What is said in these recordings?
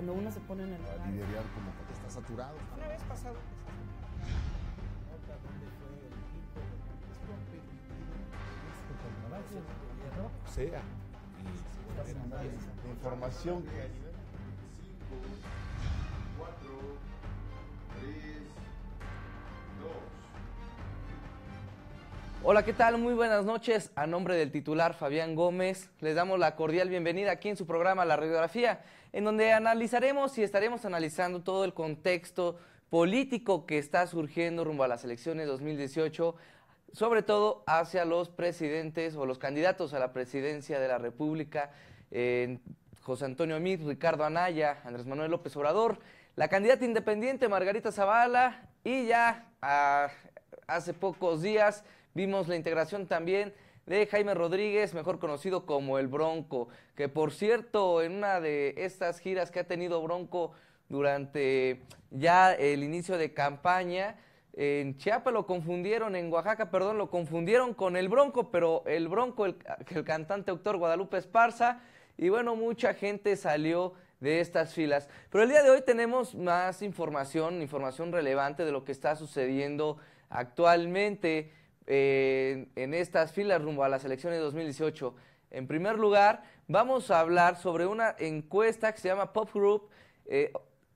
cuando uno se pone en el lugar. Liderar como que estás saturado. Una vez pasado. ¿Dónde fue el equipo? Es competitivo. Sea. Este y, y, y, y, y, y, y, y, y, y, información que. Pues, Hola, ¿qué tal? Muy buenas noches. A nombre del titular Fabián Gómez, les damos la cordial bienvenida aquí en su programa La Radiografía, en donde analizaremos y estaremos analizando todo el contexto político que está surgiendo rumbo a las elecciones 2018, sobre todo hacia los presidentes o los candidatos a la presidencia de la República, José Antonio Mit, Ricardo Anaya, Andrés Manuel López Obrador, la candidata independiente Margarita Zavala y ya ah, hace pocos días Vimos la integración también de Jaime Rodríguez, mejor conocido como el Bronco, que por cierto, en una de estas giras que ha tenido Bronco durante ya el inicio de campaña, en Chiapas lo confundieron, en Oaxaca, perdón, lo confundieron con el Bronco, pero el Bronco, el, el cantante autor Guadalupe Esparza, y bueno, mucha gente salió de estas filas. Pero el día de hoy tenemos más información, información relevante de lo que está sucediendo actualmente en estas filas rumbo a las elecciones de 2018. En primer lugar, vamos a hablar sobre una encuesta que se llama Pop Group. Eh,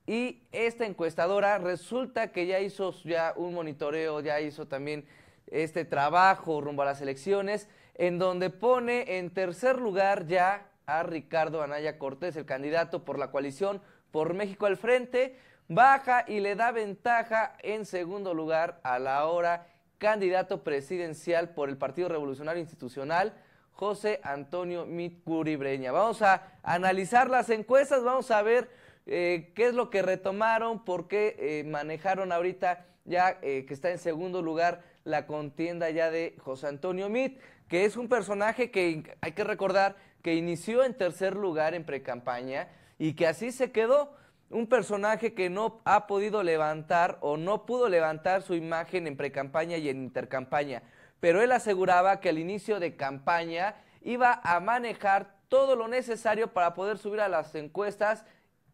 y esta encuestadora resulta que ya hizo ya un monitoreo, ya hizo también este trabajo rumbo a las elecciones, en donde pone en tercer lugar ya a Ricardo Anaya Cortés, el candidato por la coalición por México al frente, baja y le da ventaja en segundo lugar a la hora candidato presidencial por el Partido Revolucionario Institucional, José Antonio Mit Curibreña. Vamos a analizar las encuestas, vamos a ver eh, qué es lo que retomaron, por qué eh, manejaron ahorita ya eh, que está en segundo lugar la contienda ya de José Antonio Mit, que es un personaje que hay que recordar que inició en tercer lugar en precampaña y que así se quedó un personaje que no ha podido levantar o no pudo levantar su imagen en precampaña y en intercampaña, pero él aseguraba que al inicio de campaña iba a manejar todo lo necesario para poder subir a las encuestas,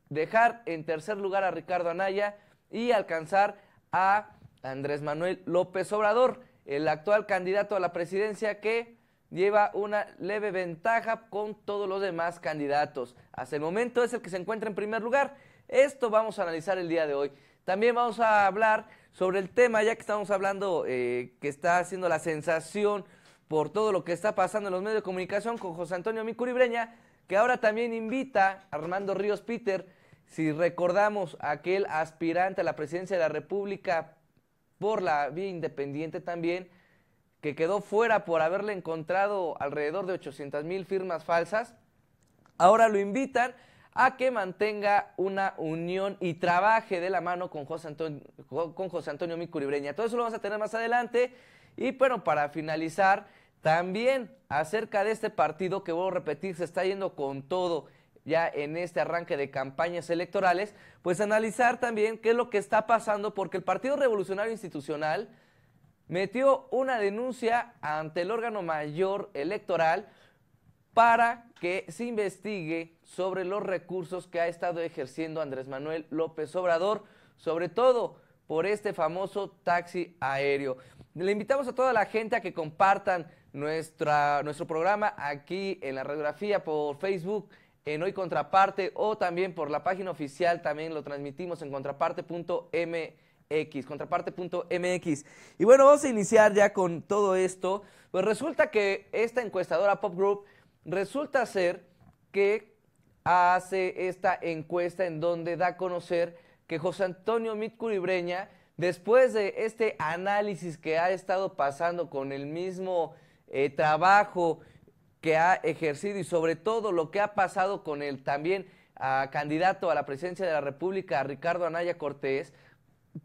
dejar en tercer lugar a Ricardo Anaya y alcanzar a Andrés Manuel López Obrador, el actual candidato a la presidencia que lleva una leve ventaja con todos los demás candidatos. Hasta el momento es el que se encuentra en primer lugar. Esto vamos a analizar el día de hoy. También vamos a hablar sobre el tema, ya que estamos hablando eh, que está haciendo la sensación por todo lo que está pasando en los medios de comunicación con José Antonio Micuribreña, que ahora también invita a Armando Ríos Peter, si recordamos aquel aspirante a la presidencia de la República por la vía independiente también, que quedó fuera por haberle encontrado alrededor de 800 mil firmas falsas, ahora lo invitan a que mantenga una unión y trabaje de la mano con José Antonio, con José Micuribreña. Todo eso lo vamos a tener más adelante. Y bueno, para finalizar, también acerca de este partido que vuelvo a repetir, se está yendo con todo ya en este arranque de campañas electorales, pues analizar también qué es lo que está pasando, porque el Partido Revolucionario Institucional metió una denuncia ante el órgano mayor electoral para que se investigue sobre los recursos que ha estado ejerciendo Andrés Manuel López Obrador, sobre todo por este famoso taxi aéreo. Le invitamos a toda la gente a que compartan nuestra, nuestro programa aquí en la radiografía por Facebook, en Hoy Contraparte o también por la página oficial, también lo transmitimos en contraparte.mx, contraparte.mx. Y bueno, vamos a iniciar ya con todo esto. Pues resulta que esta encuestadora Pop Group resulta ser que hace esta encuesta en donde da a conocer que José Antonio Mitcuribreña, después de este análisis que ha estado pasando con el mismo eh, trabajo que ha ejercido y sobre todo lo que ha pasado con el también ah, candidato a la presidencia de la República, Ricardo Anaya Cortés,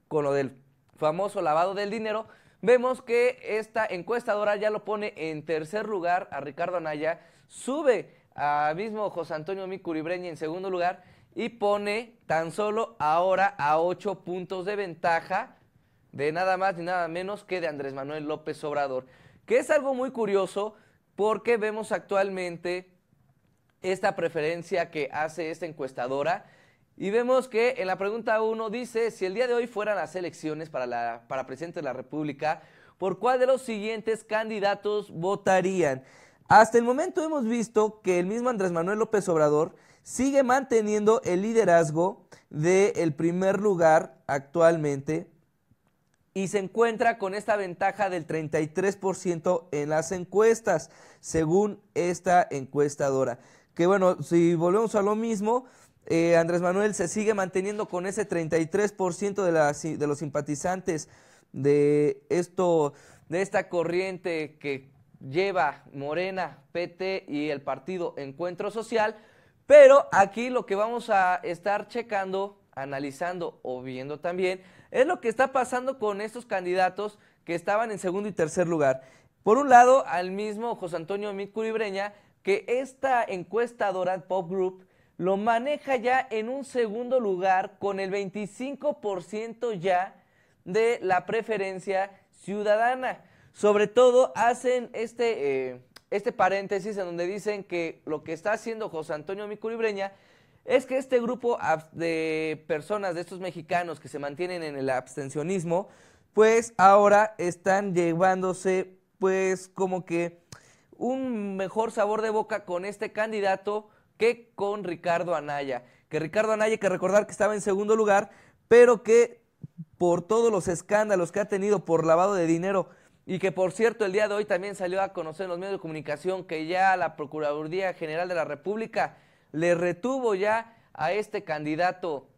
con lo del famoso lavado del dinero, vemos que esta encuestadora ya lo pone en tercer lugar a Ricardo Anaya, sube a mismo José Antonio Micuribreña en segundo lugar y pone tan solo ahora a ocho puntos de ventaja de nada más ni nada menos que de Andrés Manuel López Obrador, que es algo muy curioso porque vemos actualmente esta preferencia que hace esta encuestadora y vemos que en la pregunta uno dice, si el día de hoy fueran las elecciones para, la, para presidente de la República, ¿por cuál de los siguientes candidatos votarían? Hasta el momento hemos visto que el mismo Andrés Manuel López Obrador sigue manteniendo el liderazgo del el primer lugar actualmente y se encuentra con esta ventaja del 33% en las encuestas, según esta encuestadora. Que bueno, si volvemos a lo mismo, eh, Andrés Manuel se sigue manteniendo con ese 33% de, de los simpatizantes de esto, de esta corriente que lleva Morena, PT y el partido Encuentro Social, pero aquí lo que vamos a estar checando, analizando o viendo también es lo que está pasando con estos candidatos que estaban en segundo y tercer lugar. Por un lado, al mismo José Antonio Micuribreña, que esta encuesta Dorad Pop Group lo maneja ya en un segundo lugar con el 25% ya de la preferencia ciudadana. Sobre todo hacen este, eh, este paréntesis en donde dicen que lo que está haciendo José Antonio Micuribreña es que este grupo de personas, de estos mexicanos que se mantienen en el abstencionismo, pues ahora están llevándose pues como que un mejor sabor de boca con este candidato que con Ricardo Anaya. Que Ricardo Anaya hay que recordar que estaba en segundo lugar, pero que por todos los escándalos que ha tenido por lavado de dinero y que por cierto, el día de hoy también salió a conocer en los medios de comunicación que ya la Procuraduría General de la República le retuvo ya a este candidato,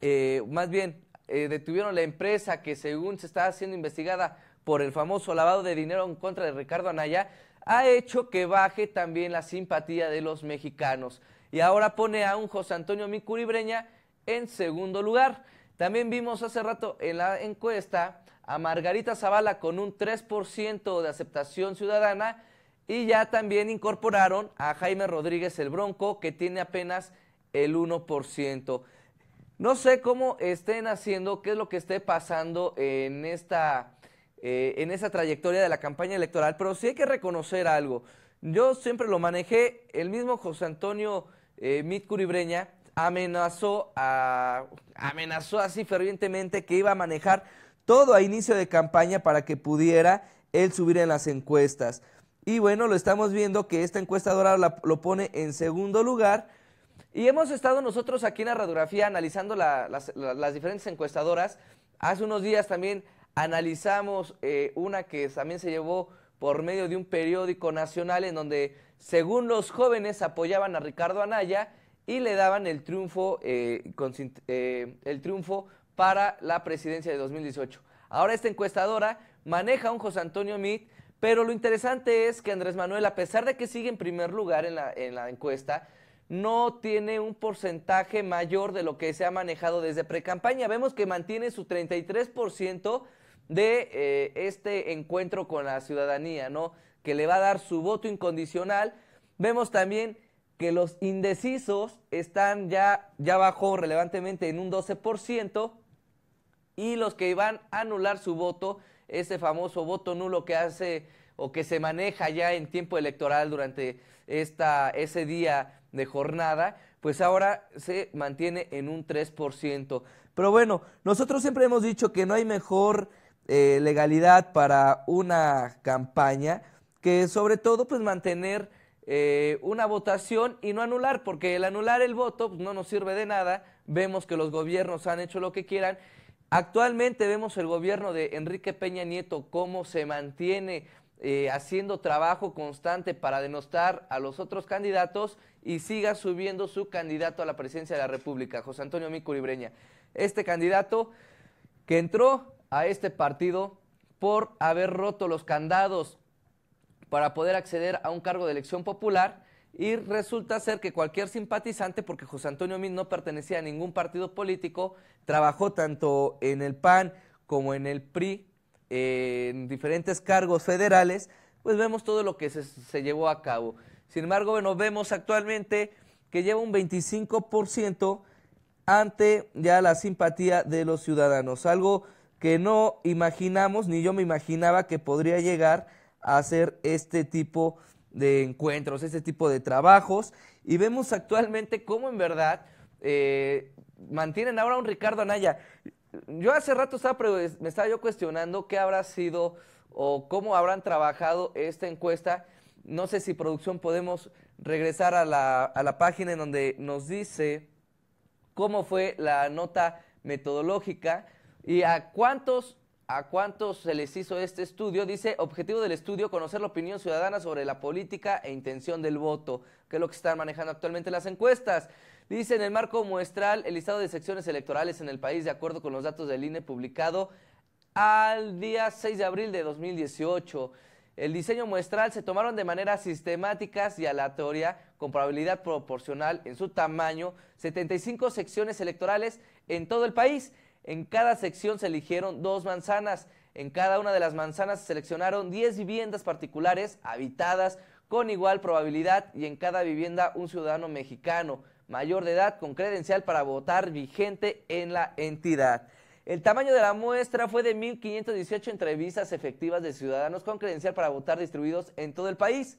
eh, más bien, eh, detuvieron la empresa que según se está siendo investigada por el famoso lavado de dinero en contra de Ricardo Anaya, ha hecho que baje también la simpatía de los mexicanos. Y ahora pone a un José Antonio Micuribreña en segundo lugar. También vimos hace rato en la encuesta a Margarita Zavala con un 3% de aceptación ciudadana y ya también incorporaron a Jaime Rodríguez el Bronco que tiene apenas el 1%. No sé cómo estén haciendo, qué es lo que esté pasando en esta, eh, en esa trayectoria de la campaña electoral, pero sí hay que reconocer algo. Yo siempre lo manejé, el mismo José Antonio eh, Mitcuribreña amenazó, a, amenazó así fervientemente que iba a manejar todo a inicio de campaña para que pudiera él subir en las encuestas. Y bueno, lo estamos viendo que esta encuestadora la, lo pone en segundo lugar. Y hemos estado nosotros aquí en la radiografía analizando las, diferentes encuestadoras. Hace unos días también analizamos eh, una que también se llevó por medio de un periódico nacional en donde, según los jóvenes, apoyaban a Ricardo Anaya y le daban el triunfo, eh, eh, el triunfo para la presidencia de 2018. Ahora esta encuestadora maneja un José Antonio Meade, pero lo interesante es que Andrés Manuel, a pesar de que sigue en primer lugar en la, en la encuesta, no tiene un porcentaje mayor de lo que se ha manejado desde precampaña. Vemos que mantiene su 33% de eh, este encuentro con la ciudadanía, ¿no? Que le va a dar su voto incondicional. Vemos también que los indecisos están ya, ya bajó relevantemente en un 12%, y los que iban a anular su voto, ese famoso voto nulo que hace o que se maneja ya en tiempo electoral durante esta, ese día de jornada, pues ahora se mantiene en un 3%. Pero bueno, nosotros siempre hemos dicho que no hay mejor eh, legalidad para una campaña que sobre todo pues mantener eh, una votación y no anular, porque el anular el voto pues, no nos sirve de nada, vemos que los gobiernos han hecho lo que quieran Actualmente vemos el gobierno de Enrique Peña Nieto cómo se mantiene eh, haciendo trabajo constante para denostar a los otros candidatos y siga subiendo su candidato a la presidencia de la República, José Antonio Mico Libreña. Este candidato que entró a este partido por haber roto los candados para poder acceder a un cargo de elección popular y resulta ser que cualquier simpatizante, porque José Antonio Mid no pertenecía a ningún partido político, trabajó tanto en el PAN como en el PRI, en diferentes cargos federales, pues vemos todo lo que se, se llevó a cabo. Sin embargo, bueno, vemos actualmente que lleva un 25% ante ya la simpatía de los ciudadanos, algo que no imaginamos, ni yo me imaginaba que podría llegar a ser este tipo de encuentros, ese tipo de trabajos. Y vemos actualmente cómo en verdad eh, mantienen ahora un Ricardo Anaya. Yo hace rato estaba, me estaba yo cuestionando qué habrá sido o cómo habrán trabajado esta encuesta. No sé si producción podemos regresar a la, a la página en donde nos dice cómo fue la nota metodológica y a cuántos ¿A cuántos se les hizo este estudio? Dice, objetivo del estudio, conocer la opinión ciudadana sobre la política e intención del voto, que es lo que están manejando actualmente las encuestas. Dice, en el marco muestral, el listado de secciones electorales en el país, de acuerdo con los datos del INE publicado al día 6 de abril de 2018. El diseño muestral se tomaron de manera sistemática y aleatoria, con probabilidad proporcional en su tamaño, 75 secciones electorales en todo el país en cada sección se eligieron dos manzanas. En cada una de las manzanas se seleccionaron 10 viviendas particulares habitadas con igual probabilidad y en cada vivienda un ciudadano mexicano mayor de edad con credencial para votar vigente en la entidad. El tamaño de la muestra fue de 1.518 entrevistas efectivas de ciudadanos con credencial para votar distribuidos en todo el país.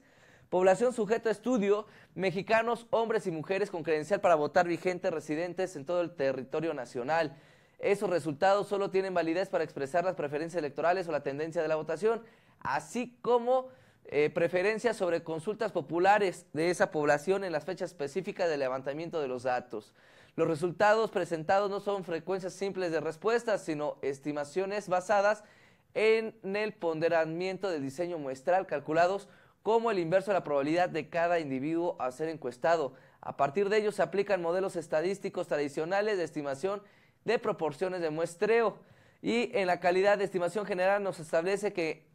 Población sujeto a estudio, mexicanos, hombres y mujeres con credencial para votar vigente residentes en todo el territorio nacional. Esos resultados solo tienen validez para expresar las preferencias electorales o la tendencia de la votación, así como eh, preferencias sobre consultas populares de esa población en las fechas específicas del levantamiento de los datos. Los resultados presentados no son frecuencias simples de respuestas, sino estimaciones basadas en el ponderamiento del diseño muestral calculados como el inverso de la probabilidad de cada individuo a ser encuestado. A partir de ello se aplican modelos estadísticos tradicionales de estimación de proporciones de muestreo. Y en la calidad de estimación general nos establece que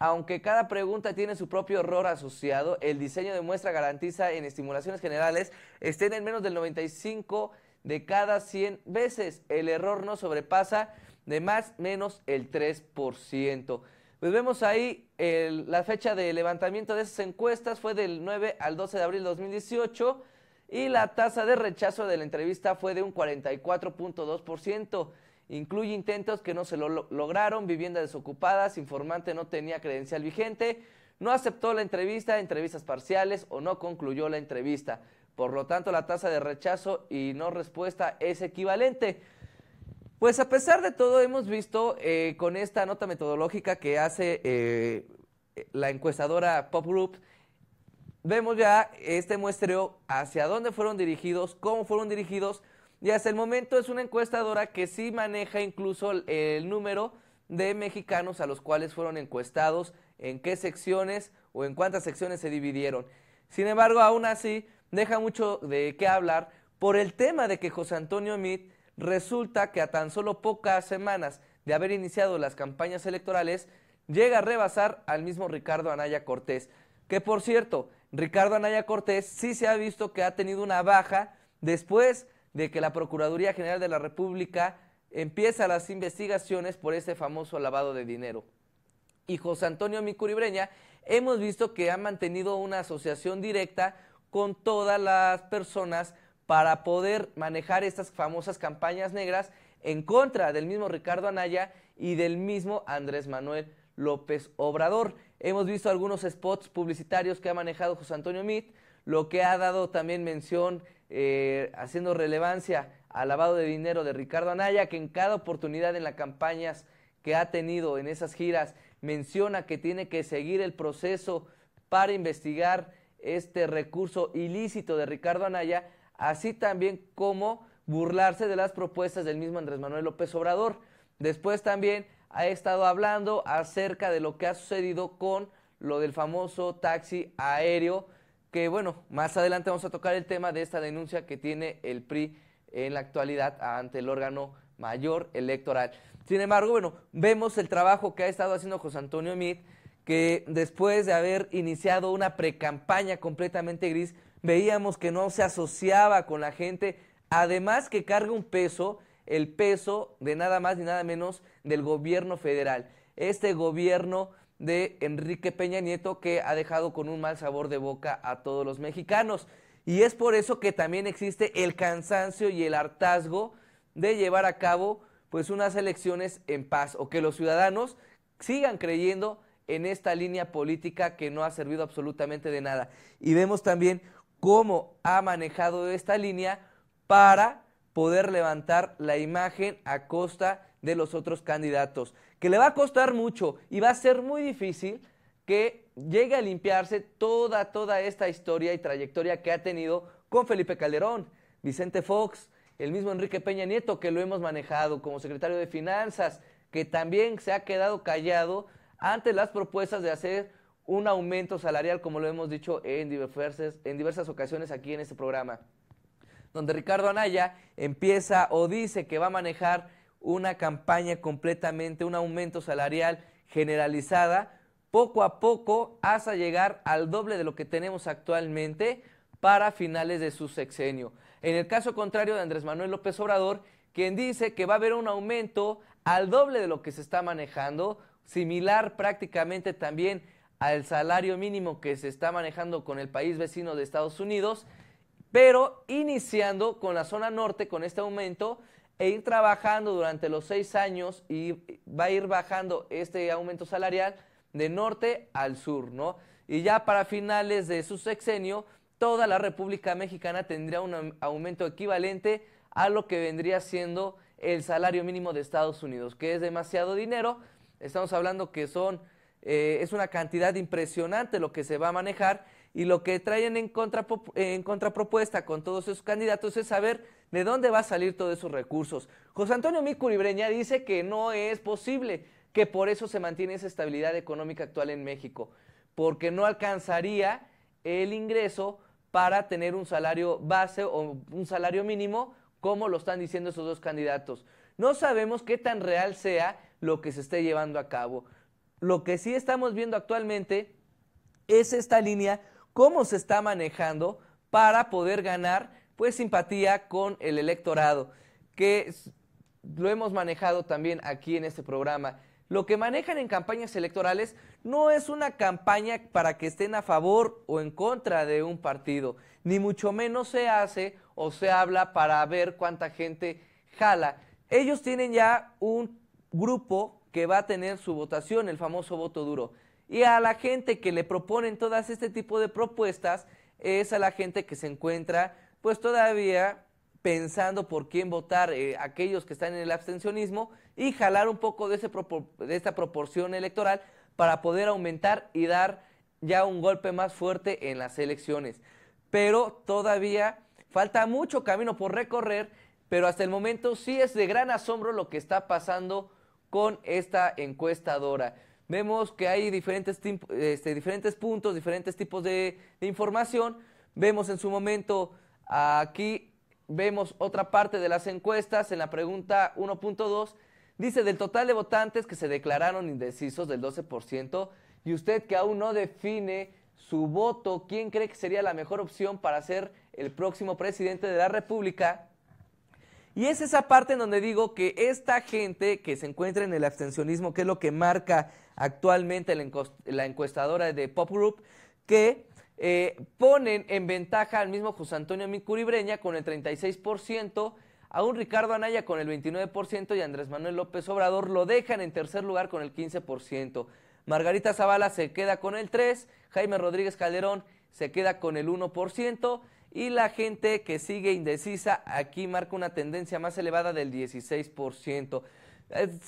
aunque cada pregunta tiene su propio error asociado, el diseño de muestra garantiza en estimulaciones generales estén en menos del 95 de cada 100 veces. El error no sobrepasa de más menos el 3%. Pues vemos ahí la fecha de levantamiento de esas encuestas fue del 9 al 12 de abril de 2018 y la tasa de rechazo de la entrevista fue de un 44.2%. Incluye intentos que no se lo lograron, viviendas desocupadas, informante no tenía credencial vigente, no aceptó la entrevista, entrevistas parciales o no concluyó la entrevista. Por lo tanto, la tasa de rechazo y no respuesta es equivalente. Pues a pesar de todo, hemos visto eh, con esta nota metodológica que hace eh, la encuestadora Pop Group, vemos ya este muestreo hacia dónde fueron dirigidos, cómo fueron dirigidos y hasta el momento es una encuestadora que sí maneja incluso el, número de mexicanos a los cuales fueron encuestados, en qué secciones o en cuántas secciones se dividieron. Sin embargo, aún así, deja mucho de qué hablar por el tema de que José Antonio Mit resulta que a tan solo pocas semanas de haber iniciado las campañas electorales, llega a rebasar al mismo Ricardo Anaya Cortés, que por cierto, Ricardo Anaya Cortés sí se ha visto que ha tenido una baja después de que la Procuraduría General de la República empieza las investigaciones por ese famoso lavado de dinero. Y José Antonio Micuribreña hemos visto que ha mantenido una asociación directa con todas las personas para poder manejar estas famosas campañas negras en contra del mismo Ricardo Anaya y del mismo Andrés Manuel López Obrador. Hemos visto algunos spots publicitarios que ha manejado José Antonio Mit, lo que ha dado también mención, eh, haciendo relevancia al lavado de dinero de Ricardo Anaya, que en cada oportunidad en las campañas que ha tenido en esas giras, menciona que tiene que seguir el proceso para investigar este recurso ilícito de Ricardo Anaya, así también como burlarse de las propuestas del mismo Andrés Manuel López Obrador. Después también ha estado hablando acerca de lo que ha sucedido con lo del famoso taxi aéreo, que bueno, más adelante vamos a tocar el tema de esta denuncia que tiene el PRI en la actualidad ante el órgano mayor electoral. Sin embargo, bueno, vemos el trabajo que ha estado haciendo José Antonio Mit, que después de haber iniciado una precampaña completamente gris, veíamos que no se asociaba con la gente, además que carga un peso el peso de nada más ni nada menos del gobierno federal. Este gobierno de Enrique Peña Nieto que ha dejado con un mal sabor de boca a todos los mexicanos. Y es por eso que también existe el cansancio y el hartazgo de llevar a cabo pues unas elecciones en paz o que los ciudadanos sigan creyendo en esta línea política que no ha servido absolutamente de nada. Y vemos también cómo ha manejado esta línea para poder levantar la imagen a costa de los otros candidatos, que le va a costar mucho y va a ser muy difícil que llegue a limpiarse toda, toda esta historia y trayectoria que ha tenido con Felipe Calderón, Vicente Fox, el mismo Enrique Peña Nieto, que lo hemos manejado como secretario de Finanzas, que también se ha quedado callado ante las propuestas de hacer un aumento salarial, como lo hemos dicho en diversas, en diversas ocasiones aquí en este programa donde Ricardo Anaya empieza o dice que va a manejar una campaña completamente, un aumento salarial generalizada, poco a poco hasta llegar al doble de lo que tenemos actualmente para finales de su sexenio. En el caso contrario de Andrés Manuel López Obrador, quien dice que va a haber un aumento al doble de lo que se está manejando, similar prácticamente también al salario mínimo que se está manejando con el país vecino de Estados Unidos, pero iniciando con la zona norte, con este aumento, e ir trabajando durante los seis años y va a ir bajando este aumento salarial de norte al sur, ¿no? Y ya para finales de su sexenio, toda la República Mexicana tendría un aumento equivalente a lo que vendría siendo el salario mínimo de Estados Unidos, que es demasiado dinero. Estamos hablando que son, eh, es una cantidad impresionante lo que se va a manejar y lo que traen en, contrapropuesta con todos esos candidatos es saber de dónde va a salir todos esos recursos. José Antonio Micuribreña dice que no es posible, que por eso se mantiene esa estabilidad económica actual en México, porque no alcanzaría el ingreso para tener un salario base o un salario mínimo, como lo están diciendo esos dos candidatos. No sabemos qué tan real sea lo que se esté llevando a cabo. Lo que sí estamos viendo actualmente es esta línea cómo se está manejando para poder ganar pues simpatía con el electorado, que lo hemos manejado también aquí en este programa. Lo que manejan en campañas electorales no es una campaña para que estén a favor o en contra de un partido, ni mucho menos se hace o se habla para ver cuánta gente jala. Ellos tienen ya un grupo que va a tener su votación, el famoso voto duro. Y a la gente que le proponen todas este tipo de propuestas es a la gente que se encuentra pues todavía pensando por quién votar eh, aquellos que están en el abstencionismo y jalar un poco de, ese de esta proporción electoral para poder aumentar y dar ya un golpe más fuerte en las elecciones. Pero todavía falta mucho camino por recorrer, pero hasta el momento sí es de gran asombro lo que está pasando con esta encuestadora vemos que hay diferentes, este, diferentes puntos, diferentes tipos de, de información. Vemos en su momento aquí, vemos otra parte de las encuestas en la pregunta 1.2. Dice, del total de votantes que se declararon indecisos del 12%, y usted que aún no define su voto, ¿quién cree que sería la mejor opción para ser el próximo presidente de la República? Y es esa parte en donde digo que esta gente que se encuentra en el abstencionismo, que es lo que marca actualmente la encuestadora de Pop Group, que eh, ponen en ventaja al mismo José Antonio Micuribreña con el 36%, a un Ricardo Anaya con el 29% y Andrés Manuel López Obrador lo dejan en tercer lugar con el 15%. Margarita Zavala se queda con el 3%, Jaime Rodríguez Calderón se queda con el 1% y la gente que sigue indecisa aquí marca una tendencia más elevada del 16%. Eh,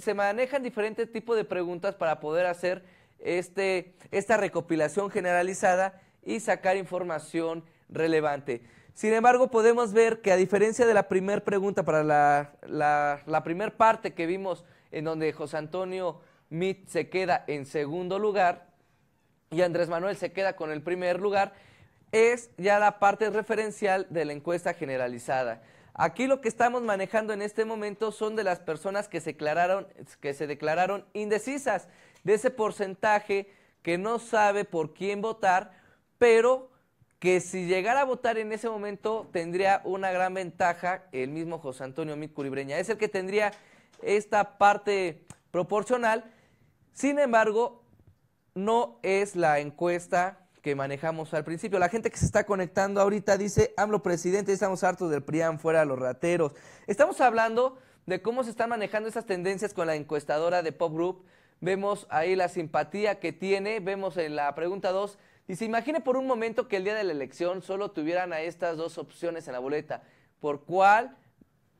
se, manejan diferentes tipos de preguntas para poder hacer este, esta recopilación generalizada y sacar información relevante. Sin embargo, podemos ver que a diferencia de la primera pregunta para la, primera parte que vimos en donde José Antonio Mit se queda en segundo lugar y Andrés Manuel se queda con el primer lugar, es ya la parte referencial de la encuesta generalizada. Aquí lo que estamos manejando en este momento son de las personas que se declararon, que se declararon indecisas, de ese porcentaje que no sabe por quién votar, pero que si llegara a votar en ese momento tendría una gran ventaja el mismo José Antonio Micuribreña. Es el que tendría esta parte proporcional. Sin embargo, no es la encuesta que manejamos al principio. La gente que se está conectando ahorita dice, AMLO presidente, estamos hartos del PRIAM, fuera los rateros. Estamos hablando de cómo se están manejando esas tendencias con la encuestadora de Pop Group. Vemos ahí la simpatía que tiene, vemos en la pregunta 2, se imagine por un momento que el día de la elección solo tuvieran a estas dos opciones en la boleta, ¿por cuál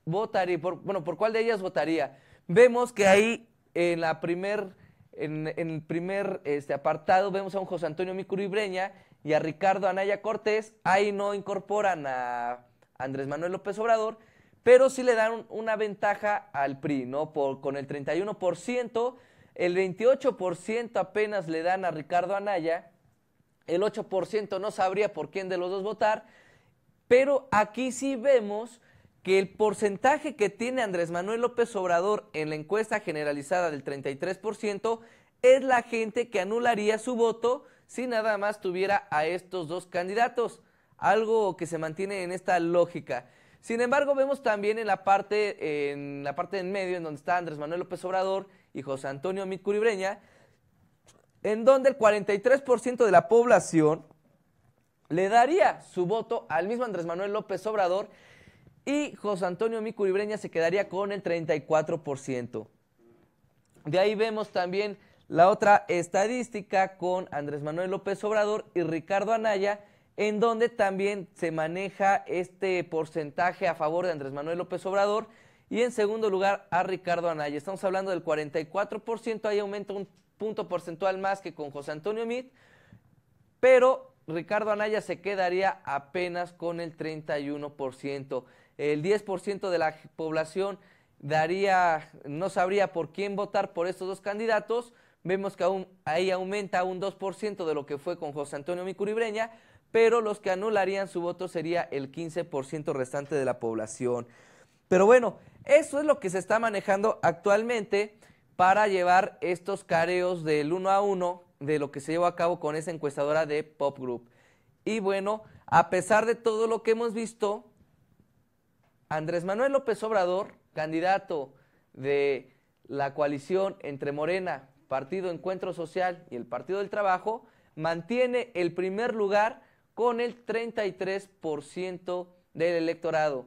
votaría? Por, bueno, ¿por cuál de ellas votaría? Vemos que ahí en la primera en, el primer este, apartado vemos a un José Antonio Micuribreña y a Ricardo Anaya Cortés. Ahí no incorporan a Andrés Manuel López Obrador, pero sí le dan una ventaja al PRI, ¿no? con el 31%, el 28% apenas le dan a Ricardo Anaya, el 8% no sabría por quién de los dos votar, pero aquí sí vemos que el porcentaje que tiene Andrés Manuel López Obrador en la encuesta generalizada del 33% es la gente que anularía su voto si nada más tuviera a estos dos candidatos, algo que se mantiene en esta lógica. Sin embargo, vemos también en la parte en la parte en medio en donde está Andrés Manuel López Obrador y José Antonio Micuribreña, en donde el 43% de la población le daría su voto al mismo Andrés Manuel López Obrador y José Antonio Curibreña se quedaría con el 34%. De ahí vemos también la otra estadística con Andrés Manuel López Obrador y Ricardo Anaya, en donde también se maneja este porcentaje a favor de Andrés Manuel López Obrador y en segundo lugar a Ricardo Anaya. Estamos hablando del 44%, ahí aumenta un punto porcentual más que con José Antonio Mit, pero Ricardo Anaya se quedaría apenas con el 31% el 10% de la población daría, no sabría por quién votar por estos dos candidatos. Vemos que aún, ahí aumenta un 2% de lo que fue con José Antonio Micuribreña, pero los que anularían su voto sería el 15% restante de la población. Pero bueno, eso es lo que se está manejando actualmente para llevar estos careos del uno a uno de lo que se llevó a cabo con esa encuestadora de Pop Group. Y bueno, a pesar de todo lo que hemos visto, Andrés Manuel López Obrador, candidato de la coalición entre Morena, Partido Encuentro Social y el Partido del Trabajo, mantiene el primer lugar con el 33% del electorado.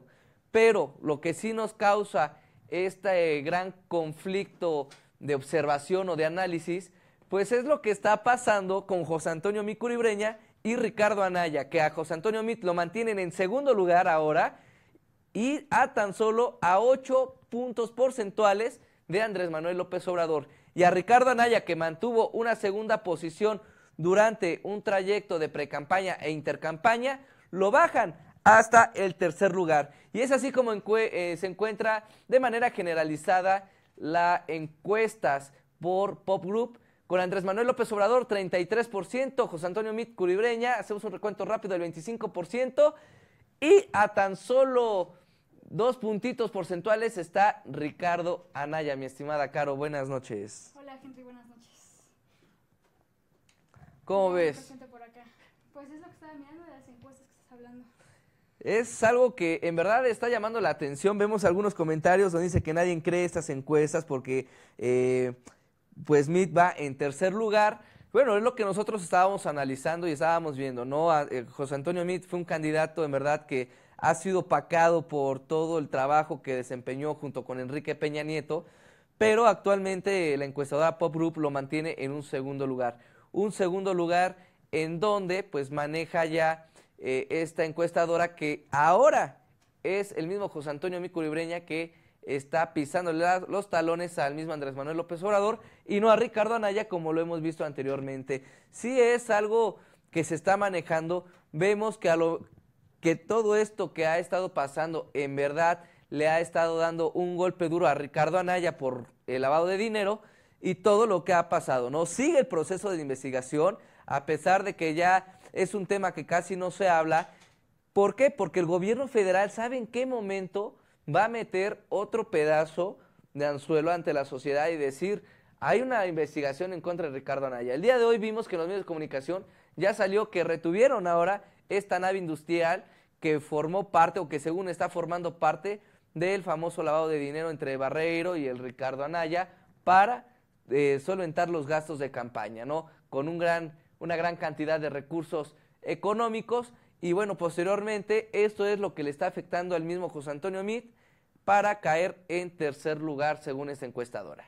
Pero lo que sí nos causa este eh, gran conflicto de observación o de análisis, pues es lo que está pasando con José Antonio Micuribreña y Ricardo Anaya, que a José Antonio Mit lo mantienen en segundo lugar ahora y a tan solo a 8 puntos porcentuales de Andrés Manuel López Obrador. Y a Ricardo Anaya, que mantuvo una segunda posición durante un trayecto de precampaña e intercampaña, lo bajan hasta el tercer lugar. Y es así como eh, se encuentra de manera generalizada la encuestas por Pop Group con Andrés Manuel López Obrador 33%, José Antonio Mit Curibreña, hacemos un recuento rápido del 25% y a tan solo Dos puntitos porcentuales está Ricardo Anaya, mi estimada Caro. Buenas noches. Hola, gente. buenas noches. ¿Cómo ves? Pues es lo que mirando de las encuestas que hablando. Es algo que en verdad está llamando la atención. Vemos algunos comentarios donde dice que nadie cree estas encuestas porque eh, pues Smith va en tercer lugar. Bueno, es lo que nosotros estábamos analizando y estábamos viendo, ¿no? Ah, eh, José Antonio Mit fue un candidato en verdad que ha sido pacado por todo el trabajo que desempeñó junto con Enrique Peña Nieto, pero actualmente la encuestadora Pop Group lo mantiene en un segundo lugar. Un segundo lugar en donde pues maneja ya eh, esta encuestadora que ahora es el mismo José Antonio Micuribreña que está pisando los talones al mismo Andrés Manuel López Obrador y no a Ricardo Anaya como lo hemos visto anteriormente. Si sí es algo que se está manejando, vemos que a lo que todo esto que ha estado pasando en verdad le ha estado dando un golpe duro a Ricardo Anaya por el lavado de dinero y todo lo que ha pasado, ¿no? Sigue el proceso de investigación, a pesar de que ya es un tema que casi no se habla. ¿Por qué? Porque el gobierno federal sabe en qué momento va a meter otro pedazo de anzuelo ante la sociedad y decir, hay una investigación en contra de Ricardo Anaya. El día de hoy vimos que en los medios de comunicación ya salió que retuvieron ahora esta nave industrial que formó parte o que según está formando parte del famoso lavado de dinero entre Barreiro y el Ricardo Anaya para eh, solventar los gastos de campaña, ¿no? Con un gran, una gran cantidad de recursos económicos y bueno, posteriormente esto es lo que le está afectando al mismo José Antonio Mit para caer en tercer lugar según esa encuestadora.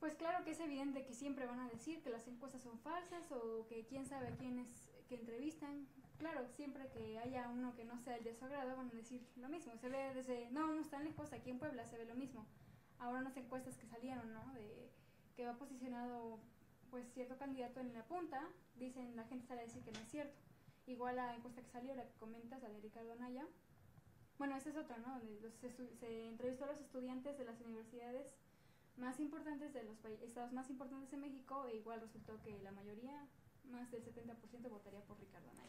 Pues claro que es evidente que siempre van a decir que las encuestas son falsas o que quién sabe quién es que entrevistan, claro, siempre que haya uno que no sea el desagrado, van a decir lo mismo. Se ve desde, no, no están lejos, aquí en Puebla se ve lo mismo. Ahora unas encuestas que salieron, ¿no? De que va posicionado pues cierto candidato en la punta, dicen, la gente sale a decir que no es cierto. Igual la encuesta que salió, la que comentas, la de Ricardo Anaya. Bueno, esa es otra, ¿no? Donde se, entrevistó a los estudiantes de las universidades más importantes de los estados más importantes de México e igual resultó que la mayoría más del 70% votaría por Ricardo Anaya.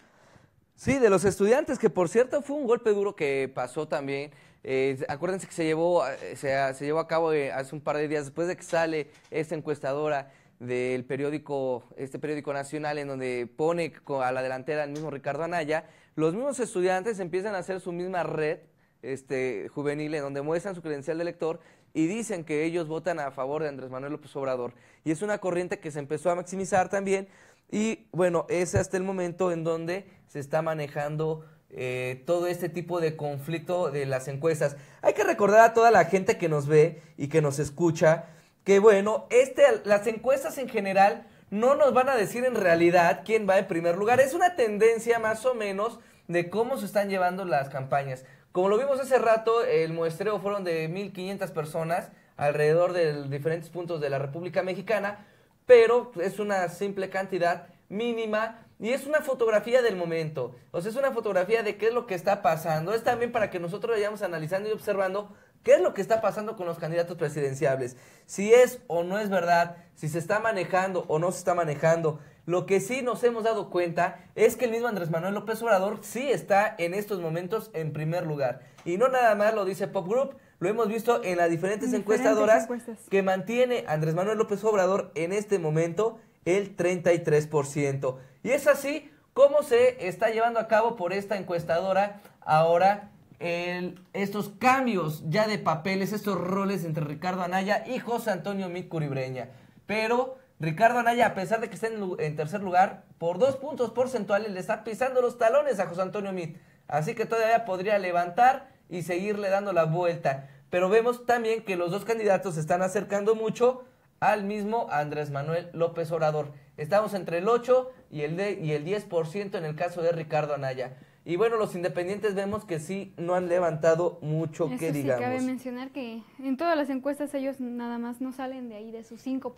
Sí, de los estudiantes, que por cierto fue un golpe duro que pasó también. Eh, acuérdense que se llevó, eh, ah, se, llevó a cabo eh, hace un par de días después de que sale esta encuestadora del periódico, este periódico nacional, en donde pone a la delantera el mismo Ricardo Anaya, los mismos estudiantes empiezan a hacer su misma red este, juvenil, en donde muestran su credencial de elector y dicen que ellos votan a favor de Andrés Manuel López Obrador. Y es una corriente que se empezó a maximizar también y bueno, es hasta el momento en donde se está manejando eh, todo este tipo de conflicto de las encuestas. Hay que recordar a toda la gente que nos ve y que nos escucha que bueno, este, las encuestas en general no nos van a decir en realidad quién va en primer lugar. Es una tendencia más o menos de cómo se están llevando las campañas. Como lo vimos hace rato, el muestreo fueron de 1.500 personas alrededor de diferentes puntos de la República Mexicana, pero es una simple cantidad mínima y es una fotografía del momento. O sea, es una fotografía de qué es lo que está pasando. Es también para que nosotros vayamos analizando y observando qué es lo que está pasando con los candidatos presidenciales, Si es o no es verdad, si se está manejando o no se está manejando. Lo que sí nos hemos dado cuenta es que el mismo Andrés Manuel López Obrador sí está en estos momentos en primer lugar. Y no nada más lo dice Pop Group, lo hemos visto en las diferentes, encuestadoras que mantiene Andrés Manuel López Obrador en este momento el 33%. Y es así como se está llevando a cabo por esta encuestadora ahora estos cambios ya de papeles, estos roles entre Ricardo Anaya y José Antonio Curibreña. Pero Ricardo Anaya, a pesar de que está en, en, tercer lugar, por dos puntos porcentuales le está pisando los talones a José Antonio Mit. Así que todavía podría levantar y seguirle dando la vuelta. Pero vemos también que los dos candidatos se están acercando mucho al mismo Andrés Manuel López Orador. Estamos entre el 8 y el, de, y el 10% en el caso de Ricardo Anaya. Y bueno, los independientes vemos que sí no han levantado mucho que digamos. cabe mencionar que en todas las encuestas ellos nada más no salen de ahí de su 5%.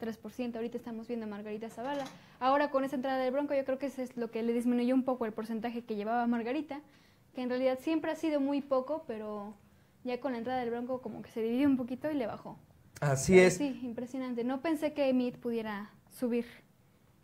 3%. Ahorita estamos viendo a Margarita Zavala. Ahora con esa entrada del Bronco yo creo que eso es lo que le disminuyó un poco el porcentaje que llevaba Margarita que en realidad siempre ha sido muy poco, pero ya con la entrada del Bronco como que se dividió un poquito y le bajó. Así es. Sí, impresionante. No pensé que Emit pudiera subir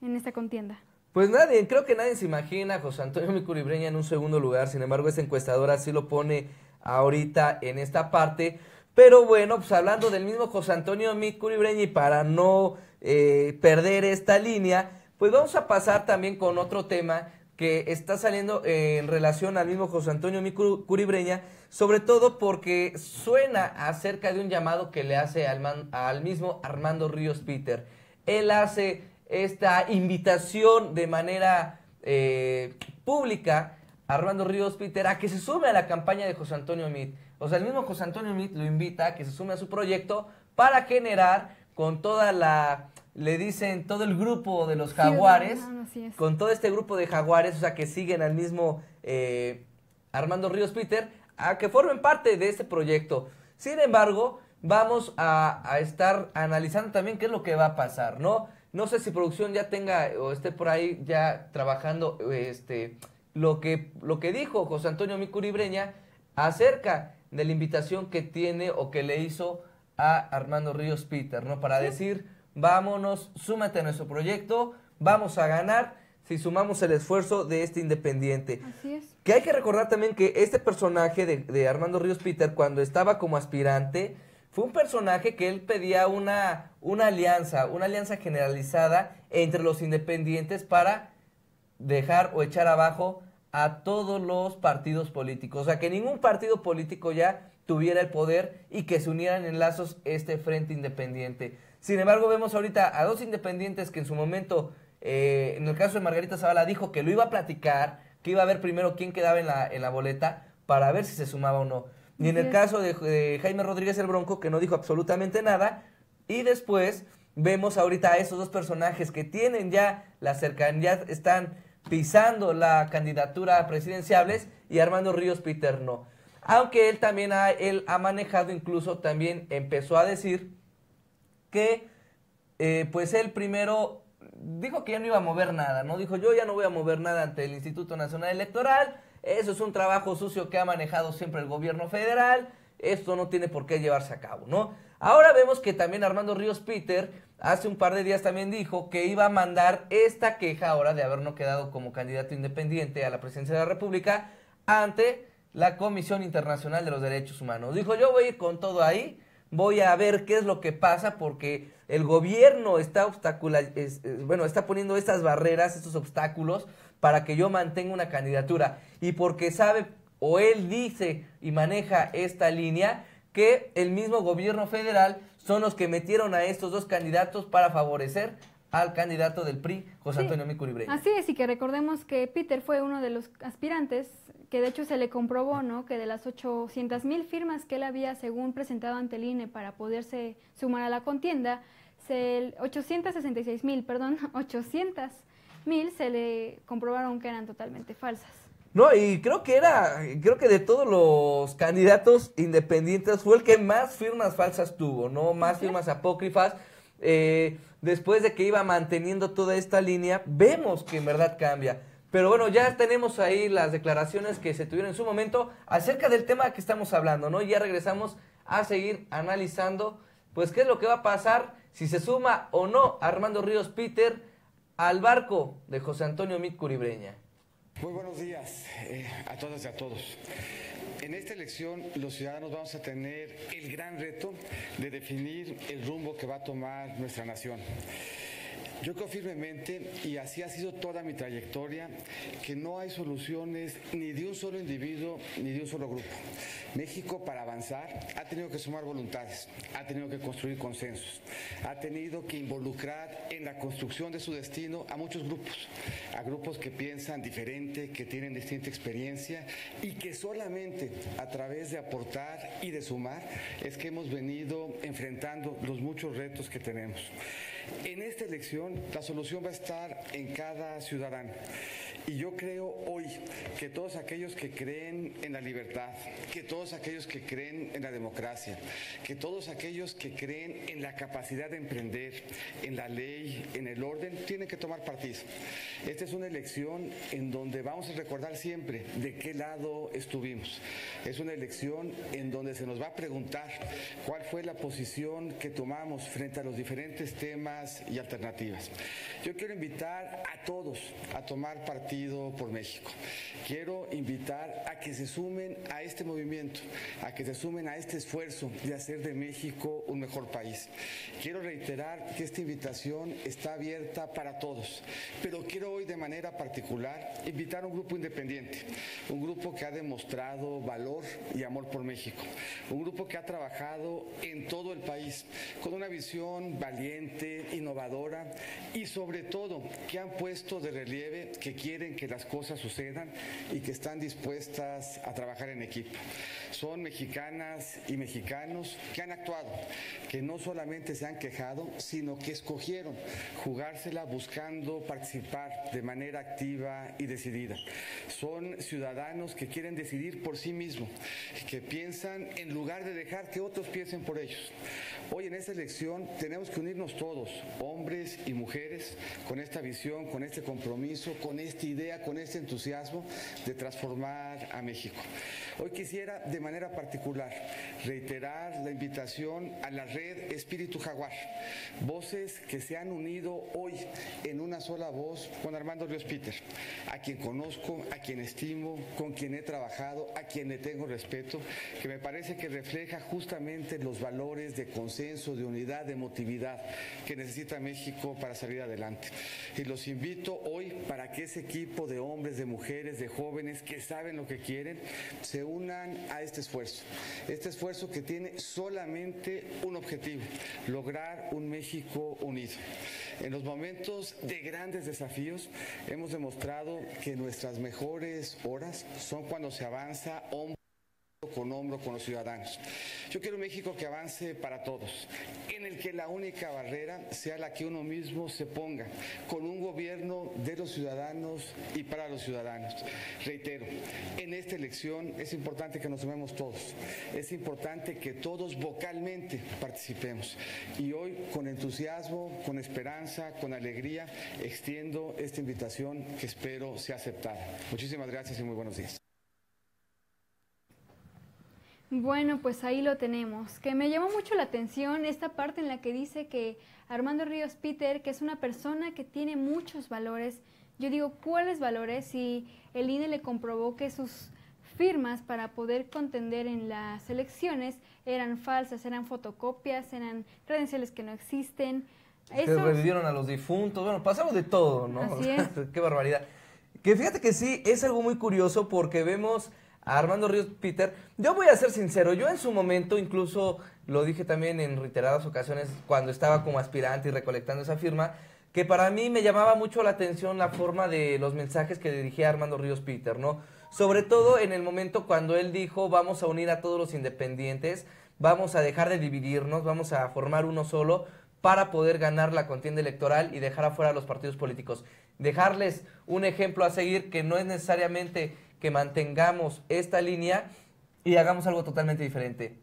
en esta contienda. Pues nadie, creo que nadie se imagina a José Antonio Micuribreña en un segundo lugar. Sin embargo, esta encuestadora sí lo pone ahorita en esta parte. Pero bueno, pues hablando del mismo José Antonio Micuribreña y para no eh, perder esta línea, pues vamos a pasar también con otro tema que está saliendo eh, en relación al mismo José Antonio Curibreña, sobre todo porque suena acerca de un llamado que le hace al, mismo Armando Ríos Peter. Él hace esta invitación de manera eh, pública a Armando Ríos Peter a que se sume a la campaña de José Antonio Mit. O sea, el mismo José Antonio Mit lo invita a que se sume a su proyecto para generar con toda la le dicen todo el grupo de los jaguares, con todo este grupo de jaguares, o sea, que siguen al mismo eh, Armando Ríos Peter, a que formen parte de este proyecto. Sin embargo, vamos a, estar analizando también qué es lo que va a pasar, ¿no? No sé si producción ya tenga o esté por ahí ya trabajando este, lo, que, lo que dijo José Antonio Micuribreña acerca de la invitación que tiene o que le hizo a Armando Ríos Peter, ¿no? Para decir vámonos, súmate a nuestro proyecto, vamos a ganar si sumamos el esfuerzo de este independiente. Así es. Que hay que recordar también que este personaje de, Armando Ríos Peter, cuando estaba como aspirante, fue un personaje que él pedía una, una alianza, una alianza generalizada entre los independientes para dejar o echar abajo a todos los partidos políticos. O sea, que ningún partido político ya tuviera el poder y que se unieran en lazos este frente independiente. Sin embargo, vemos ahorita a dos independientes que en su momento, eh, en el caso de Margarita Zavala, dijo que lo iba a platicar, que iba a ver primero quién quedaba en la, boleta para ver si se sumaba o no. Y en el caso de, Jaime Rodríguez el Bronco, que no dijo absolutamente nada, y después vemos ahorita a esos dos personajes que tienen ya la cercanía, están pisando la candidatura a presidenciables y Armando Ríos Peter no. Aunque él también él ha manejado, incluso también empezó a decir que eh, pues el primero dijo que ya no iba a mover nada, ¿no? Dijo, yo ya no voy a mover nada ante el Instituto Nacional Electoral, eso es un trabajo sucio que ha manejado siempre el gobierno federal, esto no tiene por qué llevarse a cabo, ¿no? Ahora vemos que también Armando Ríos Peter hace un par de días también dijo que iba a mandar esta queja ahora de haber no quedado como candidato independiente a la presidencia de la República ante la Comisión Internacional de los Derechos Humanos. Dijo, yo voy a ir con todo ahí, voy a ver qué es lo que pasa porque el gobierno está obstacula, es, eh, bueno, está poniendo estas barreras, estos obstáculos para que yo mantenga una candidatura y porque sabe o él dice y maneja esta línea que el mismo gobierno federal son los que metieron a estos dos candidatos para favorecer al candidato del PRI, José Antonio Micuribre. Así es, y que recordemos que Peter fue uno de los aspirantes que de hecho se le comprobó ¿no? que de las 800 mil firmas que él había, según presentado ante el INE para poderse sumar a la contienda, se, 866 mil, perdón, 800 mil se le comprobaron que eran totalmente falsas. No, y creo que era, creo que de todos los candidatos independientes fue el que más firmas falsas tuvo, ¿no? Más firmas apócrifas. Eh, después de que iba manteniendo toda esta línea, vemos que en verdad cambia. Pero bueno, ya tenemos ahí las declaraciones que se tuvieron en su momento acerca del tema que estamos hablando, ¿no? Ya regresamos a seguir analizando, pues, qué es lo que va a pasar si se suma o no Armando Ríos Peter al barco de José Antonio Mitcuribreña. Curibreña. Muy buenos días eh, a todas y a todos. En esta elección los ciudadanos vamos a tener el gran reto de definir el rumbo que va a tomar nuestra nación. Yo creo firmemente, y así ha sido toda mi trayectoria, que no hay soluciones ni de un solo individuo ni de un solo grupo. México para avanzar ha tenido que sumar voluntades, ha tenido que construir consensos, ha tenido que involucrar en la construcción de su destino a muchos grupos, a grupos que piensan diferente, que tienen distinta experiencia y que solamente a través de aportar y de sumar es que hemos venido enfrentando los muchos retos que tenemos. En esta elección la solución va a estar en cada ciudadano. Y yo creo hoy que todos aquellos que creen en la libertad, que todos aquellos que creen en la democracia, que todos aquellos que creen en la capacidad de emprender, en la ley, en el orden, tienen que tomar partido. Esta es una elección en donde vamos a recordar siempre de qué lado estuvimos. Es una elección en donde se nos va a preguntar cuál fue la posición que tomamos frente a los diferentes temas y alternativas. Yo quiero invitar a todos a tomar partido por México. Quiero invitar a que se sumen a este movimiento, a que se sumen a este esfuerzo de hacer de México un mejor país. Quiero reiterar que esta invitación está abierta para todos, pero quiero hoy de manera particular invitar a un grupo independiente, un grupo que ha demostrado valor y amor por México, un grupo que ha trabajado en todo el país con una visión valiente, innovadora y sobre todo que han puesto de relieve que quieren que las cosas sucedan y que están dispuestas a trabajar en equipo. Son mexicanas y mexicanos que han actuado, que no solamente se han quejado, sino que escogieron jugársela buscando participar de manera activa y decidida. Son ciudadanos que quieren decidir por sí mismos, que piensan en lugar de dejar que otros piensen por ellos. Hoy en esta elección tenemos que unirnos todos hombres y mujeres, con esta visión, con este compromiso, con esta idea, con este entusiasmo de transformar a México. Hoy quisiera de manera particular reiterar la invitación a la red Espíritu Jaguar, voces que se han unido hoy en una sola voz con Armando Ríos Peter, a quien conozco, a quien estimo, con quien he trabajado, a quien le tengo respeto, que me parece que refleja justamente los valores de consenso, de unidad, de emotividad que necesita México para salir adelante. Y los invito hoy para que ese equipo de hombres, de mujeres, de jóvenes que saben lo que quieren, se unan a este esfuerzo. Este esfuerzo que tiene solamente un objetivo, lograr un México unido. En los momentos de grandes desafíos hemos demostrado que nuestras mejores horas son cuando se avanza con hombro con los ciudadanos. Yo quiero México que avance para todos, en el que la única barrera sea la que uno mismo se ponga, con un gobierno de los ciudadanos y para los ciudadanos. Reitero, en esta elección es importante que nos sumemos todos, es importante que todos vocalmente participemos. Y hoy con entusiasmo, con esperanza, con alegría, extiendo esta invitación que espero sea aceptada. Muchísimas gracias y muy buenos días. Bueno, pues ahí lo tenemos. Que me llamó mucho la atención esta parte en la que dice que Armando Ríos Peter, que es una persona que tiene muchos valores, yo digo, ¿cuáles valores? Y el INE le comprobó que sus firmas para poder contender en las elecciones eran falsas, eran fotocopias, eran credenciales que no existen. Que revivieron a los difuntos, bueno, pasamos de todo, ¿no? Qué barbaridad. Que fíjate que sí, es algo muy curioso porque vemos Armando Ríos Peter. Yo voy a ser sincero, yo en su momento, incluso lo dije también en reiteradas ocasiones cuando estaba como aspirante y recolectando esa firma, que para mí me llamaba mucho la atención la forma de los mensajes que dirigía Armando Ríos Peter, ¿no? Sobre todo en el momento cuando él dijo, vamos a unir a todos los independientes, vamos a dejar de dividirnos, vamos a formar uno solo para poder ganar la contienda electoral y dejar afuera a los partidos políticos dejarles un ejemplo a seguir que no es necesariamente que mantengamos esta línea y hagamos algo totalmente diferente.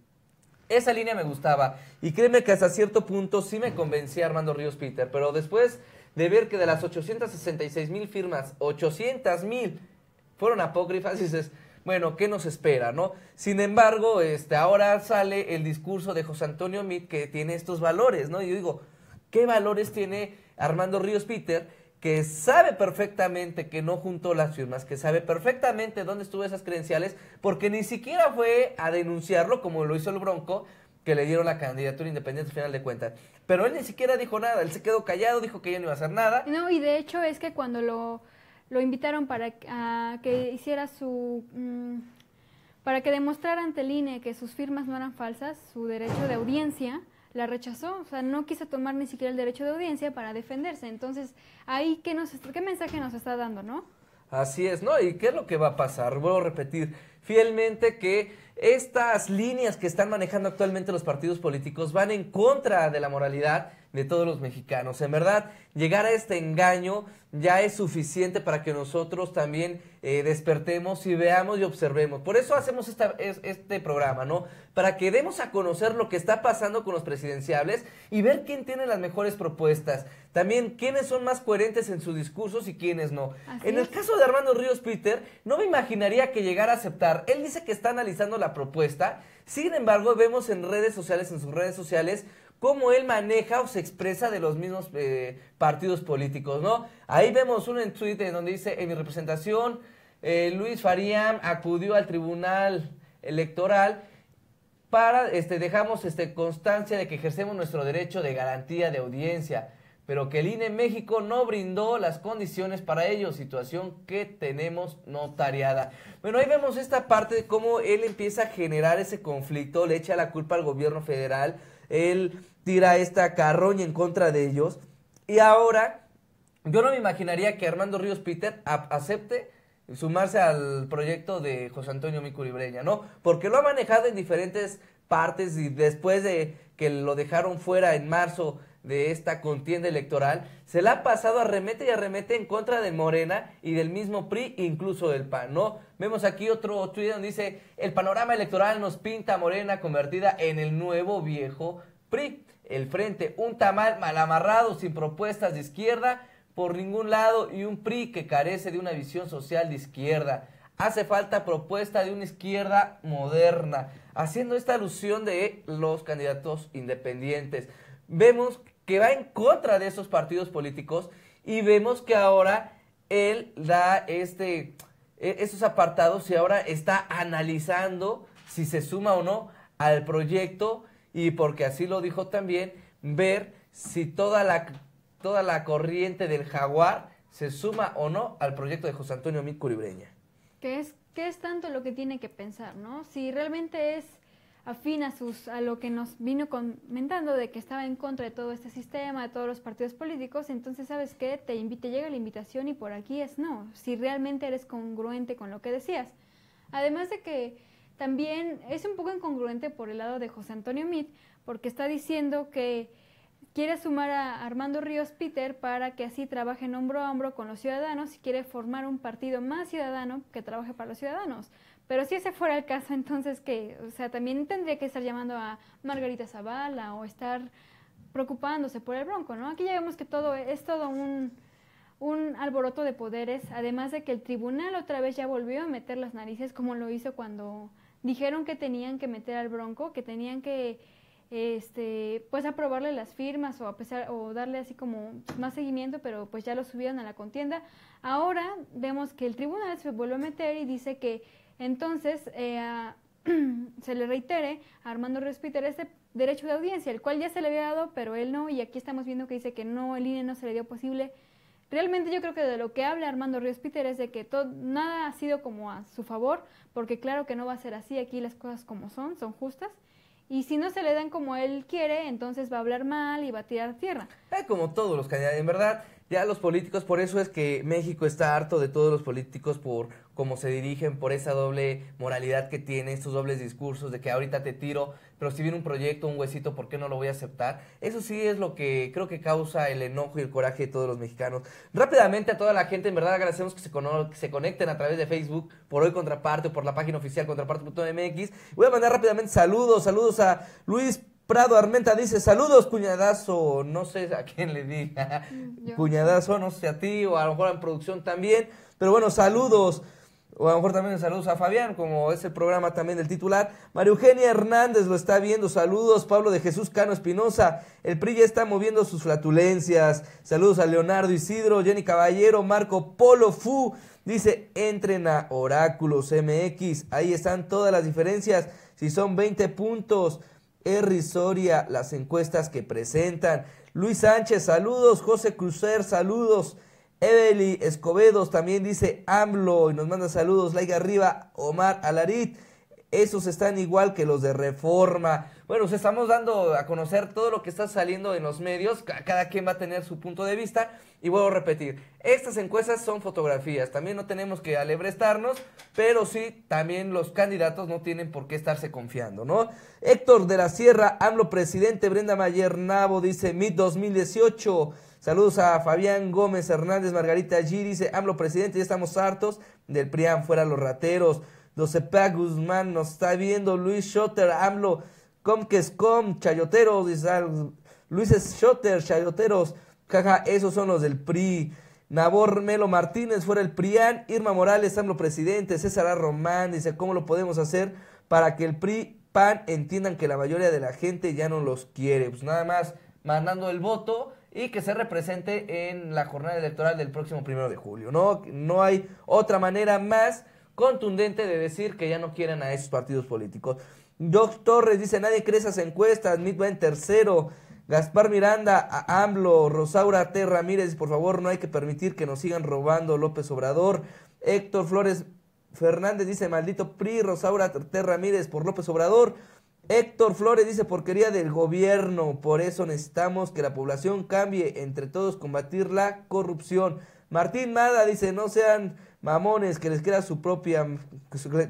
Esa línea me gustaba y créeme que hasta cierto punto sí me convencía Armando Ríos Peter, pero después de ver que de las 866 mil firmas, 800 mil fueron apócrifas, dices, bueno, ¿qué nos espera, no? Sin embargo, este, ahora sale el discurso de José Antonio Mit que tiene estos valores, ¿no? yo digo, ¿qué valores tiene Armando Ríos Peter? que sabe perfectamente que no juntó las firmas, que sabe perfectamente dónde estuvo esas credenciales, porque ni siquiera fue a denunciarlo como lo hizo el Bronco, que le dieron la candidatura independiente al final de cuentas. Pero él ni siquiera dijo nada, él se quedó callado, dijo que ya no iba a hacer nada. No, y de hecho es que cuando lo, lo invitaron para que hiciera su... Mm, para que demostrara ante el INE que sus firmas no eran falsas, su derecho de audiencia, la rechazó, o sea, no quiso tomar ni siquiera el derecho de audiencia para defenderse. Entonces, ahí qué, nos, mensaje nos está dando, ¿no? Así es, ¿no? ¿Y qué es lo que va a pasar? Vuelvo a repetir fielmente que estas líneas que están manejando actualmente los partidos políticos van en contra de la moralidad de todos los mexicanos. En verdad, llegar a este engaño ya es suficiente para que nosotros también eh, despertemos y veamos y observemos. Por eso hacemos esta, este programa, ¿no? Para que demos a conocer lo que está pasando con los presidenciables y ver quién tiene las mejores propuestas. También quiénes son más coherentes en sus discursos y quiénes no. en el caso de Armando Ríos Peter, no me imaginaría que llegara a aceptar. Él dice que está analizando la propuesta. Sin embargo, vemos en redes sociales, en sus redes sociales, cómo él maneja o se expresa de los mismos eh, partidos políticos, ¿no? Ahí vemos uno en Twitter donde dice, en mi representación, eh, Luis Faría acudió al tribunal electoral para, este, dejamos este, constancia de que ejercemos nuestro derecho de garantía de audiencia, pero que el INE México no brindó las condiciones para ello, situación que tenemos notariada. Bueno, ahí vemos esta parte de cómo él empieza a generar ese conflicto, le echa la culpa al gobierno federal, él tira esta carroña en contra de ellos. Y ahora, yo no me imaginaría que Armando Ríos Peter acepte sumarse al proyecto de José Antonio Micuribreña, ¿no? Porque lo ha manejado en diferentes partes y después de que lo dejaron fuera en marzo de esta contienda electoral, se la ha pasado a remete y arremete en contra de Morena y del mismo PRI, incluso del PAN, ¿no? Vemos aquí otro tweet donde dice, el panorama electoral nos pinta a Morena convertida en el nuevo viejo PRI. El frente, un tamal mal amarrado, sin propuestas de izquierda por ningún lado y un PRI que carece de una visión social de izquierda. Hace falta propuesta de una izquierda moderna, haciendo esta alusión de los candidatos independientes. Vemos que va en contra de esos partidos políticos y vemos que ahora él da este, e-, esos apartados y ahora está analizando si se suma o no al proyecto y porque así lo dijo también, ver si toda la, toda la corriente del jaguar se suma o no al proyecto de José Antonio Mit ¿Qué es, ¿Qué es tanto lo que tiene que pensar, no? Si realmente es afín a, sus, a lo que nos vino comentando de que estaba en contra de todo este sistema, de todos los partidos políticos, entonces sabes que te, invita llega la invitación y por aquí es no, si realmente eres congruente con lo que decías. Además de que también es un poco incongruente por el lado de José Antonio Meade, porque está diciendo que quiere sumar a Armando Ríos Peter para que así trabajen hombro a hombro con los ciudadanos y quiere formar un partido más ciudadano que trabaje para los ciudadanos. Pero si ese fuera el caso, entonces que, o sea, también tendría que estar llamando a Margarita Zavala o estar preocupándose por el bronco, ¿no? Aquí ya vemos que todo es todo un, un alboroto de poderes, además de que el tribunal otra vez ya volvió a meter las narices como lo hizo cuando dijeron que tenían que meter al bronco, que tenían que este, pues aprobarle las firmas o a pesar o darle así como más seguimiento, pero pues ya lo subieron a la contienda. Ahora vemos que el tribunal se vuelve a meter y dice que entonces, eh, se le reitere a Armando Respiter este derecho de audiencia, el cual ya se le había dado, pero él no, y aquí estamos viendo que dice que no, el INE no se le dio posible. Realmente yo creo que de lo que habla Armando Ríos Peter es de que todo, nada ha sido como a su favor, porque claro que no va a ser así, aquí las cosas como son, son justas, y si no se le dan como él quiere, entonces va a hablar mal y va a tirar tierra. Es como todos los candidatos, en verdad, ya los políticos, por eso es que México está harto de todos los políticos por cómo se dirigen, por esa doble moralidad que tiene estos dobles discursos de que ahorita te tiro, pero si viene un proyecto, un huesito, ¿por qué no lo voy a aceptar? Eso sí es lo que creo que causa el enojo y el coraje de todos los mexicanos. Rápidamente a toda la gente, en verdad agradecemos que se, que se conecten a través de Facebook por hoy Contraparte o por la página oficial contraparte.mx. Voy a mandar rápidamente saludos, saludos a Luis Prado Armenta dice, saludos, cuñadazo. No sé a quién le di cuñadazo, no sé a ti, o a lo mejor en producción también. Pero bueno, saludos. O a lo mejor también saludos a Fabián, como es el programa también del titular. María Eugenia Hernández lo está viendo. Saludos, Pablo de Jesús Cano Espinosa. El PRI ya está moviendo sus flatulencias. Saludos a Leonardo Isidro, Jenny Caballero, Marco Polo Fu. Dice, entren a Oráculos MX. Ahí están todas las diferencias. Si son 20 puntos. Erri Soria, las encuestas que presentan. Luis Sánchez, saludos. José Crucer, saludos. Evely Escobedos también dice AMLO y nos manda saludos. Like arriba, Omar Alarit. Esos están igual que los de Reforma bueno, os estamos dando a conocer todo lo que está saliendo en los medios, cada quien va a tener su punto de vista y vuelvo a repetir, estas encuestas son fotografías, también no tenemos que alebrestarnos, pero sí, también los candidatos no tienen por qué estarse confiando, ¿no? Héctor de la Sierra, AMLO presidente, Brenda Mayer Nabo dice, mi 2018. Saludos a Fabián Gómez Hernández, Margarita G. Dice, AMLO presidente, ya estamos hartos del PRIAM, fuera los rateros. Pag Guzmán nos está viendo, Luis Schotter, AMLO Com que es com, chayoteros, dice Luis Schotter, chayoteros, jaja, esos son los del PRI. Nabor Melo Martínez fuera el PRIAN, Irma Morales, AMLO presidente, César Arromán, dice, ¿cómo lo podemos hacer para que el PRI, PAN entiendan que la mayoría de la gente ya no los quiere? Pues nada más mandando el voto y que se represente en la jornada electoral del próximo primero de julio. No, no hay otra manera más contundente de decir que ya no quieren a esos partidos políticos. Doc Torres dice, nadie cree esas encuestas, Midway en tercero. Gaspar Miranda, a AMLO, Rosaura T. Ramírez, por favor, no hay que permitir que nos sigan robando López Obrador. Héctor Flores Fernández dice, maldito PRI, Rosaura T. Ramírez por López Obrador. Héctor Flores dice, porquería del gobierno, por eso necesitamos que la población cambie, entre todos combatir la corrupción. Martín Mada dice, no sean mamones, que les quiera su propia,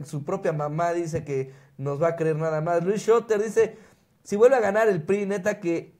su propia mamá, dice que nos va a creer nada más. Luis Schotter dice, si vuelve a ganar el PRI, neta que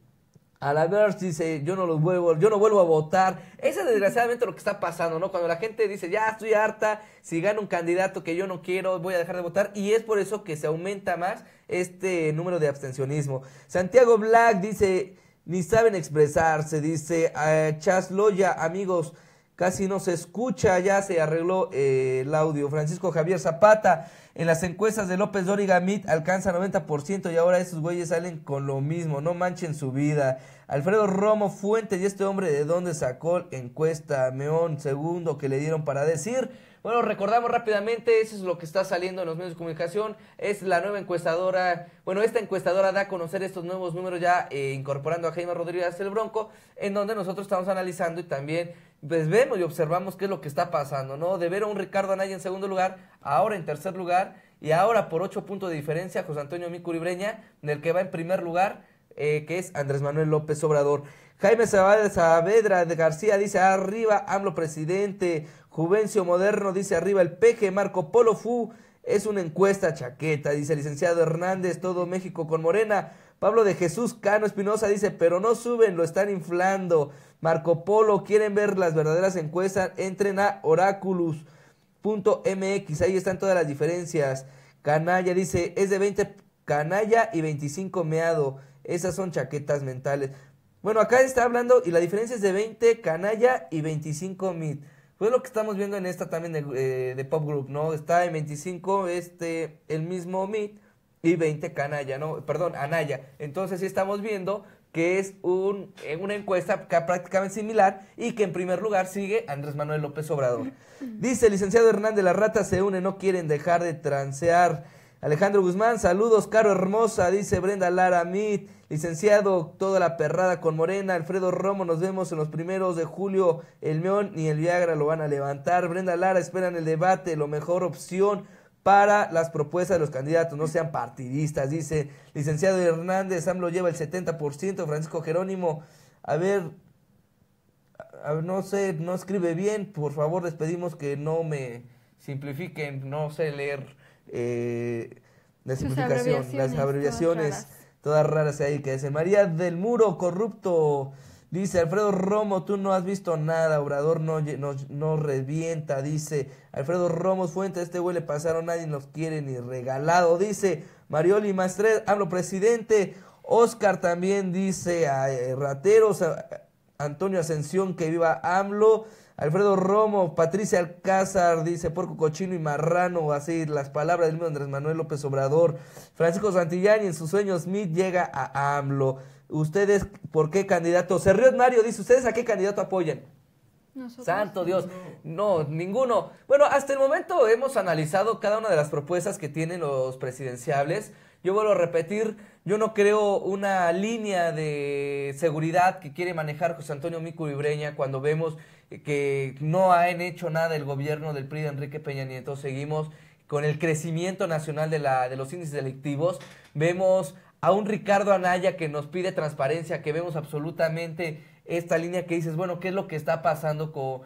a la vez dice, yo no los vuelvo, yo no vuelvo a votar. Eso es desgraciadamente lo que está pasando, ¿no? Cuando la gente dice, ya estoy harta, si gana un candidato que yo no quiero, voy a dejar de votar. Y es por eso que se aumenta más este número de abstencionismo. Santiago Black dice, ni saben expresarse, dice, eh, Chas Loya, amigos, Casi no se escucha, ya se arregló eh, el audio. Francisco Javier Zapata, en las encuestas de López Dóriga Mit alcanza 90% y ahora esos güeyes salen con lo mismo, no manchen su vida. Alfredo Romo Fuente ¿y este hombre de dónde sacó encuesta? Meón, segundo que le dieron para decir. Bueno, recordamos rápidamente, eso es lo que está saliendo en los medios de comunicación, es la nueva encuestadora, bueno, esta encuestadora da a conocer estos nuevos números ya eh, incorporando a Jaime Rodríguez el Bronco, en donde nosotros estamos analizando y también pues vemos y observamos qué es lo que está pasando, ¿no? De ver a un Ricardo Anaya en segundo lugar, ahora en tercer lugar, y ahora por ocho puntos de diferencia, José Antonio Micuribreña, en el que va en primer lugar, eh, que es Andrés Manuel López Obrador. Jaime Saavedra de García dice arriba AMLO presidente, Juvencio Moderno dice arriba el peje, Marco Polo Fu es una encuesta chaqueta, dice el licenciado Hernández, todo México con Morena, Pablo de Jesús Cano Espinosa dice, pero no suben, lo están inflando. Marco Polo, quieren ver las verdaderas encuestas, entren a oraculus.mx, ahí están todas las diferencias. Canalla dice, es de 20 canalla y 25 meado. Esas son chaquetas mentales. Bueno, acá está hablando y la diferencia es de 20 canalla y 25 mit. Fue lo que estamos viendo en esta también de, eh, Pop Group, ¿no? Está en 25 este, el mismo mit y 20 Canalla, ¿no? Perdón, Anaya. Entonces sí estamos viendo que es un, eh, una encuesta prácticamente similar y que en primer lugar sigue Andrés Manuel López Obrador. Dice, licenciado Hernández, la rata se une, no quieren dejar de transear. Alejandro Guzmán, saludos, Caro Hermosa, dice Brenda Lara Mit, licenciado, toda la perrada con Morena, Alfredo Romo, nos vemos en los primeros de julio, el Meón y el Viagra lo van a levantar, Brenda Lara, esperan el debate, lo mejor opción, para las propuestas de los candidatos, no sean partidistas, dice licenciado Hernández, AMLO lleva el 70%, Francisco Jerónimo, a ver, no sé, no escribe bien, por favor les pedimos que no me simplifiquen, no sé leer eh, la simplificación, las abreviaciones todas raras. todas raras ahí que dice, María del Muro, corrupto. Dice Alfredo Romo, tú no has visto nada, Obrador no, no, no revienta, dice Alfredo Romo Fuente, este huele le pasaron, nadie nos quiere ni regalado, dice Marioli tres, hablo presidente, Oscar también dice a eh, Rateros, Antonio Ascensión, que viva AMLO, Alfredo Romo, Patricia Alcázar, dice porco cochino y marrano, así las palabras del mismo Andrés Manuel López Obrador, Francisco Santillán en sus sueños Smith llega a AMLO. ¿Ustedes por qué candidato? río Mario dice, ¿ustedes a qué candidato apoyan? Nosotros. Santo Dios, no, ninguno. Bueno, hasta el momento hemos analizado cada una de las propuestas que tienen los presidenciables. Yo vuelvo a repetir, yo no creo una línea de seguridad que quiere manejar José Antonio Mico breña cuando vemos que no han hecho nada el gobierno del PRI de Enrique Peña Nieto. Seguimos con el crecimiento nacional de, la, de los índices delictivos. Vemos a un Ricardo Anaya que nos pide transparencia, que vemos absolutamente esta línea que dices, bueno, ¿qué es lo que está pasando con,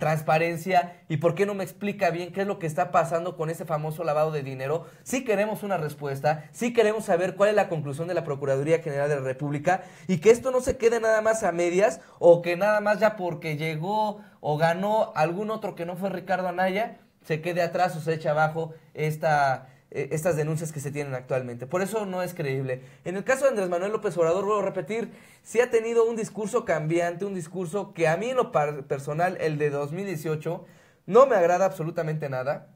transparencia y por qué no me explica bien qué es lo que está pasando con ese famoso lavado de dinero. Sí queremos una respuesta, sí queremos saber cuál es la conclusión de la Procuraduría General de la República y que esto no se quede nada más a medias o que nada más ya porque llegó o ganó algún otro que no fue Ricardo Anaya, se quede atrás o se eche abajo esta, eh, estas denuncias que se tienen actualmente. Por eso no es creíble. En el caso de Andrés Manuel López Obrador, vuelvo a repetir, sí ha tenido un discurso cambiante, un discurso que a mí en lo personal, el de 2018, no me agrada absolutamente nada.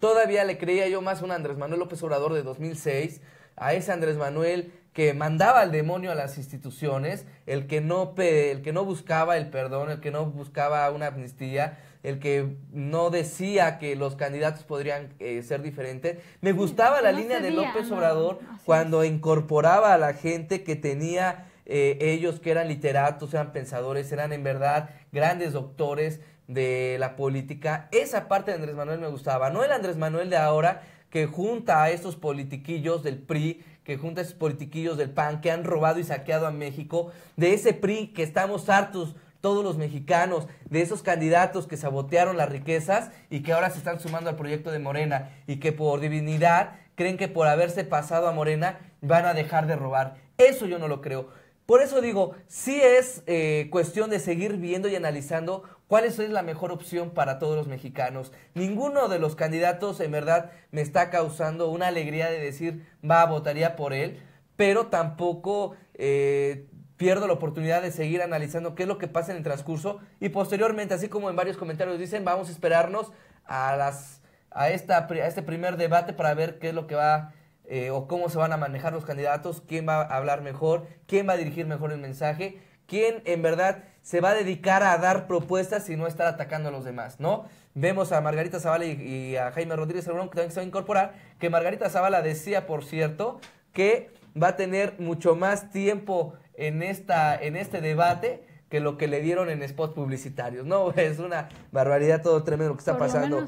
Todavía le creía yo más a un Andrés Manuel López Obrador de 2006, a ese Andrés Manuel que mandaba al demonio a las instituciones, el que no, el que no buscaba el perdón, el que no buscaba una amnistía, el que no decía que los candidatos podrían eh, ser diferentes. Me gustaba la línea de López Obrador cuando incorporaba a la gente que tenía eh, ellos que eran literatos, eran pensadores, eran en verdad grandes doctores, de la política, esa parte de Andrés Manuel me gustaba, no el Andrés Manuel de ahora que junta a estos politiquillos del PRI, que junta a esos politiquillos del PAN que han robado y saqueado a México, de ese PRI que estamos hartos todos los mexicanos, de esos candidatos que sabotearon las riquezas y que ahora se están sumando al proyecto de Morena y que por divinidad creen que por haberse pasado a Morena van a dejar de robar. Eso yo no lo creo. Por eso digo, Si es eh, cuestión de seguir viendo y analizando ¿Cuál es la mejor opción para todos los mexicanos? Ninguno de los candidatos en verdad me está causando una alegría de decir, va, a votaría por él, pero tampoco eh, pierdo la oportunidad de seguir analizando qué es lo que pasa en el transcurso y posteriormente, así como en varios comentarios dicen, vamos a esperarnos a, las, a, esta, este primer debate para ver qué es lo que va eh, o cómo se van a manejar los candidatos, quién va a hablar mejor, quién va a dirigir mejor el mensaje, quién en verdad se va a dedicar a dar propuestas y no estar atacando a los demás, ¿no? Vemos a Margarita Zavala y, a Jaime Rodríguez Cerrón, que también se va a incorporar, que Margarita Zavala decía, por cierto, que va a tener mucho más tiempo en, esta, en este debate que lo que le dieron en spots publicitarios, ¿no? Es una barbaridad todo tremendo lo que está pasando.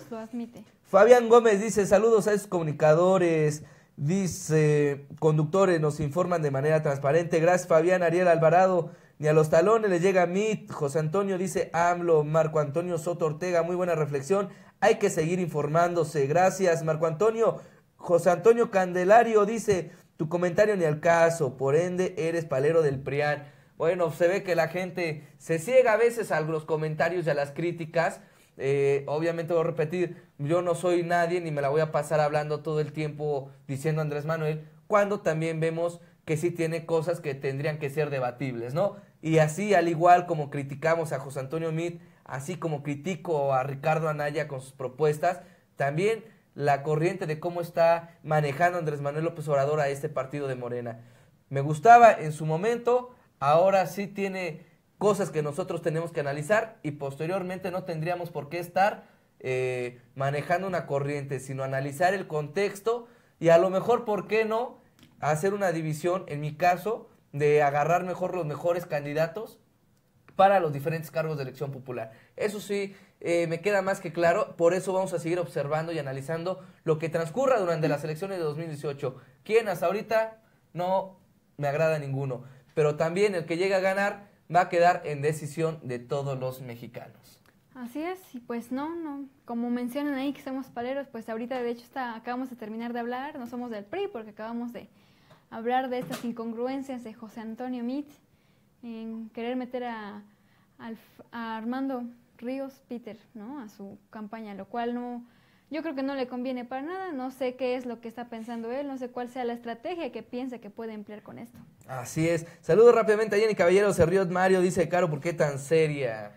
Fabián Gómez dice, saludos a esos comunicadores. Dice, conductores nos informan de manera transparente. Gracias Fabián, Ariel Alvarado. Ni a los talones le llega a mí. José Antonio dice, AMLO, Marco Antonio Soto Ortega, muy buena reflexión. Hay que seguir informándose. Gracias, Marco Antonio. José Antonio Candelario dice, tu comentario ni al caso, por ende eres palero del PRIAN. Bueno, se ve que la gente se ciega a veces a los comentarios y a las críticas eh, obviamente voy a repetir, yo no soy nadie ni me la voy a pasar hablando todo el tiempo diciendo Andrés Manuel, cuando también vemos que sí tiene cosas que tendrían que ser debatibles, ¿no? Y así, al igual como criticamos a José Antonio Mitt, así como critico a Ricardo Anaya con sus propuestas, también la corriente de cómo está manejando Andrés Manuel López Obrador a este partido de Morena. Me gustaba en su momento, ahora sí tiene cosas que nosotros tenemos que analizar y posteriormente no tendríamos por qué estar eh, manejando una corriente, sino analizar el contexto y a lo mejor, ¿por qué no? Hacer una división, en mi caso, de agarrar mejor los mejores candidatos para los diferentes cargos de elección popular. Eso sí, eh, me queda más que claro, por eso vamos a seguir observando y analizando lo que transcurra durante las elecciones de 2018, quién hasta ahorita no me agrada ninguno, pero también el que llega a ganar va a quedar en decisión de todos los mexicanos. Así es, y pues no, no, como mencionan ahí que somos paleros, pues ahorita de hecho está, acabamos de terminar de hablar, no somos del PRI porque acabamos de hablar de estas incongruencias de José Antonio Mitt en querer meter a, Armando Ríos Peter, A su campaña, lo cual no, yo creo que no le conviene para nada, no sé qué es lo que está pensando él, no sé cuál sea la estrategia que piensa que puede emplear con esto. Así es. Saludo rápidamente a Jenny Caballero, se Mario, dice, Caro, ¿por qué tan seria?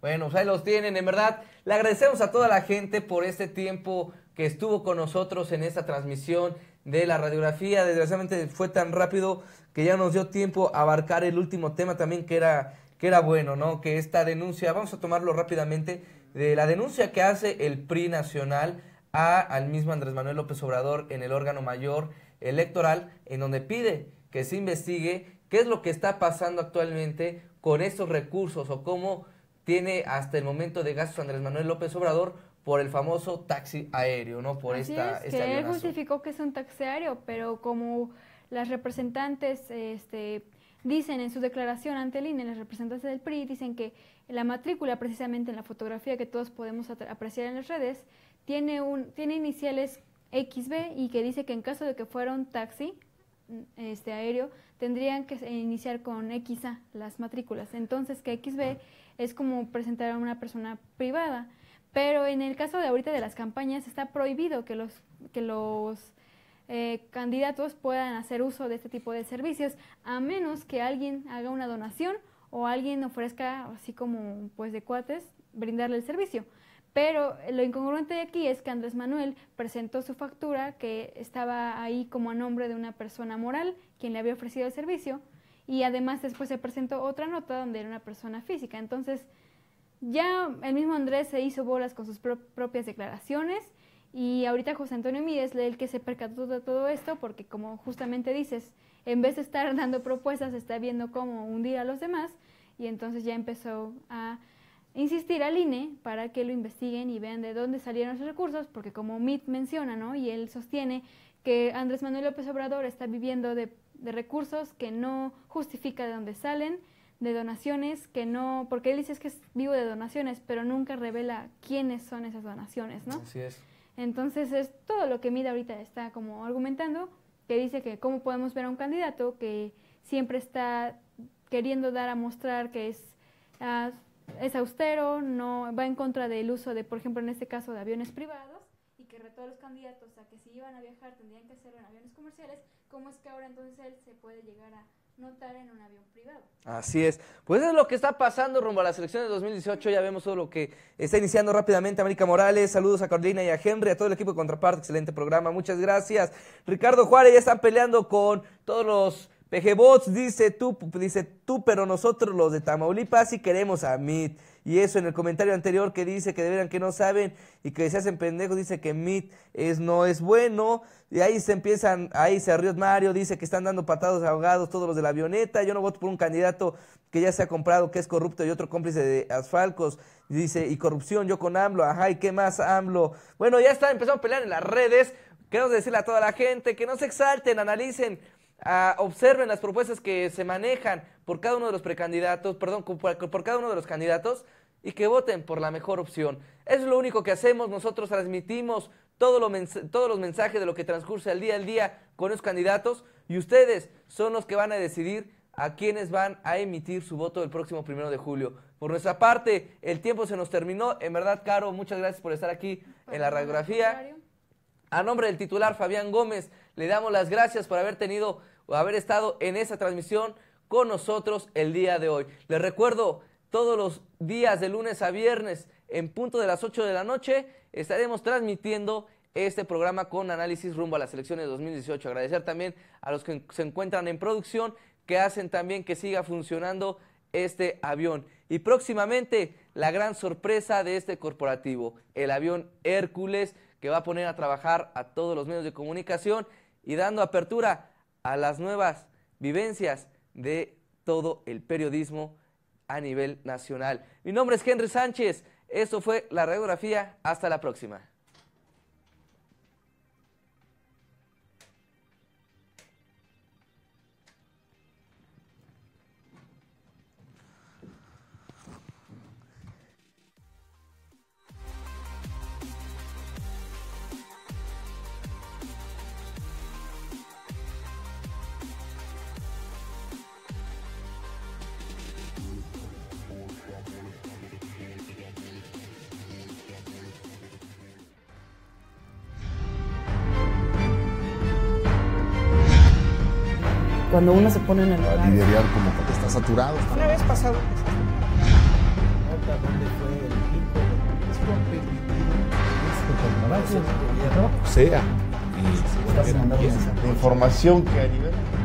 Bueno, pues ahí los tienen, en verdad. Le agradecemos a toda la gente por este tiempo que estuvo con nosotros en esta transmisión de la radiografía. Desgraciadamente fue tan rápido que ya nos dio tiempo a abarcar el último tema también que era, que era bueno, ¿no? Que esta denuncia, vamos a tomarlo rápidamente de la denuncia que hace el PRI nacional a, al mismo Andrés Manuel López Obrador en el órgano mayor electoral, en donde pide que se investigue qué es lo que está pasando actualmente con esos recursos o cómo tiene hasta el momento de gastos Andrés Manuel López Obrador por el famoso taxi aéreo, ¿no? Por esta, este él justificó que es un taxi aéreo, pero como las representantes este, dicen en su declaración ante el INE, las representantes del PRI dicen que la matrícula, precisamente en la fotografía que todos podemos apreciar en las redes, tiene, un, tiene iniciales XB y que dice que en caso de que fuera un taxi mm, este, aéreo, tendrían que iniciar con XA las matrículas. Entonces, que XB ah. es como presentar a una persona privada. Pero en el caso de ahorita de las campañas, está prohibido que los, que los eh, candidatos puedan hacer uso de este tipo de servicios, a menos que alguien haga una donación o alguien ofrezca así como pues de cuates brindarle el servicio. Pero lo incongruente de aquí es que Andrés Manuel presentó su factura que estaba ahí como a nombre de una persona moral quien le había ofrecido el servicio y además después se presentó otra nota donde era una persona física. Entonces ya el mismo Andrés se hizo bolas con sus propias declaraciones y ahorita José Antonio Mídez, el que se percató de todo esto porque como justamente dices, en vez de estar dando propuestas, está viendo cómo hundir a los demás y entonces ya empezó a insistir al INE para que lo investiguen y vean de dónde salieron sus recursos, porque como Mit menciona, ¿no? Y él sostiene que Andrés Manuel López Obrador está viviendo de, recursos que no justifica de dónde salen, de donaciones que no, porque él dice que es vivo de donaciones, pero nunca revela quiénes son esas donaciones, ¿no? Así es. Entonces es todo lo que Mid ahorita está como argumentando, que dice que cómo podemos ver a un candidato que siempre está queriendo dar a mostrar que es, ah, es austero, no va en contra del uso de, por ejemplo, en este caso, de aviones privados, y que retó a los candidatos a que si iban a viajar tendrían que hacerlo en aviones comerciales, ¿cómo es que ahora entonces él se puede llegar a notar en un avión privado. Así es. Pues es lo que está pasando rumbo a las elecciones de 2018. Ya vemos todo lo que está iniciando rápidamente. América Morales, saludos a Carolina y a Henry, a todo el equipo de Contraparte. Excelente programa, muchas gracias. Ricardo Juárez ya están peleando con todos los pejebots, Dice tú, dice tú, pero nosotros los de Tamaulipas sí queremos a Mitt. Y eso en el comentario anterior que dice que deberían que no saben y que se hacen pendejos, dice que MIT es, no es bueno. Y ahí se empiezan, ahí se rió Mario, dice que están dando patados ahogados todos los de la avioneta. Yo no voto por un candidato que ya se ha comprado, que es corrupto y otro cómplice de asfalcos. Dice, y corrupción, yo con AMLO, ajá, ¿y qué más AMLO? Bueno, ya está, empezamos a pelear en las redes. Queremos decirle a toda la gente que no se exalten, analicen. Ah, observen las propuestas que se manejan por cada uno de los precandidatos, perdón, por cada uno de los candidatos y que voten por la mejor opción. Es lo único que hacemos, nosotros transmitimos todos los mensajes de lo que transcurre al día al día con los candidatos y ustedes son los que van a decidir a quienes van a emitir su voto el próximo primero de julio. Por nuestra parte, el tiempo se nos terminó. En verdad, Caro, muchas gracias por estar aquí en la radiografía. A nombre del titular Fabián Gómez, le damos las gracias por haber tenido o haber estado en esa transmisión con nosotros el día de hoy. Les recuerdo todos los días de lunes a viernes en punto de las 8 de la noche estaremos transmitiendo este programa con análisis rumbo a las elecciones de 2018. Agradecer también a los que se encuentran en producción que hacen también que siga funcionando este avión. Y próximamente la gran sorpresa de este corporativo, el avión Hércules, que va a poner a trabajar a todos los medios de comunicación y dando apertura a las nuevas vivencias de todo el periodismo a nivel nacional. Mi nombre es Henry Sánchez. Esto fue la radiografía. Hasta la próxima. cuando uno se pone en el lugar. A liderar como que está saturado. Una vez pasado. ¿Dónde fue el Es sea. información que a nivel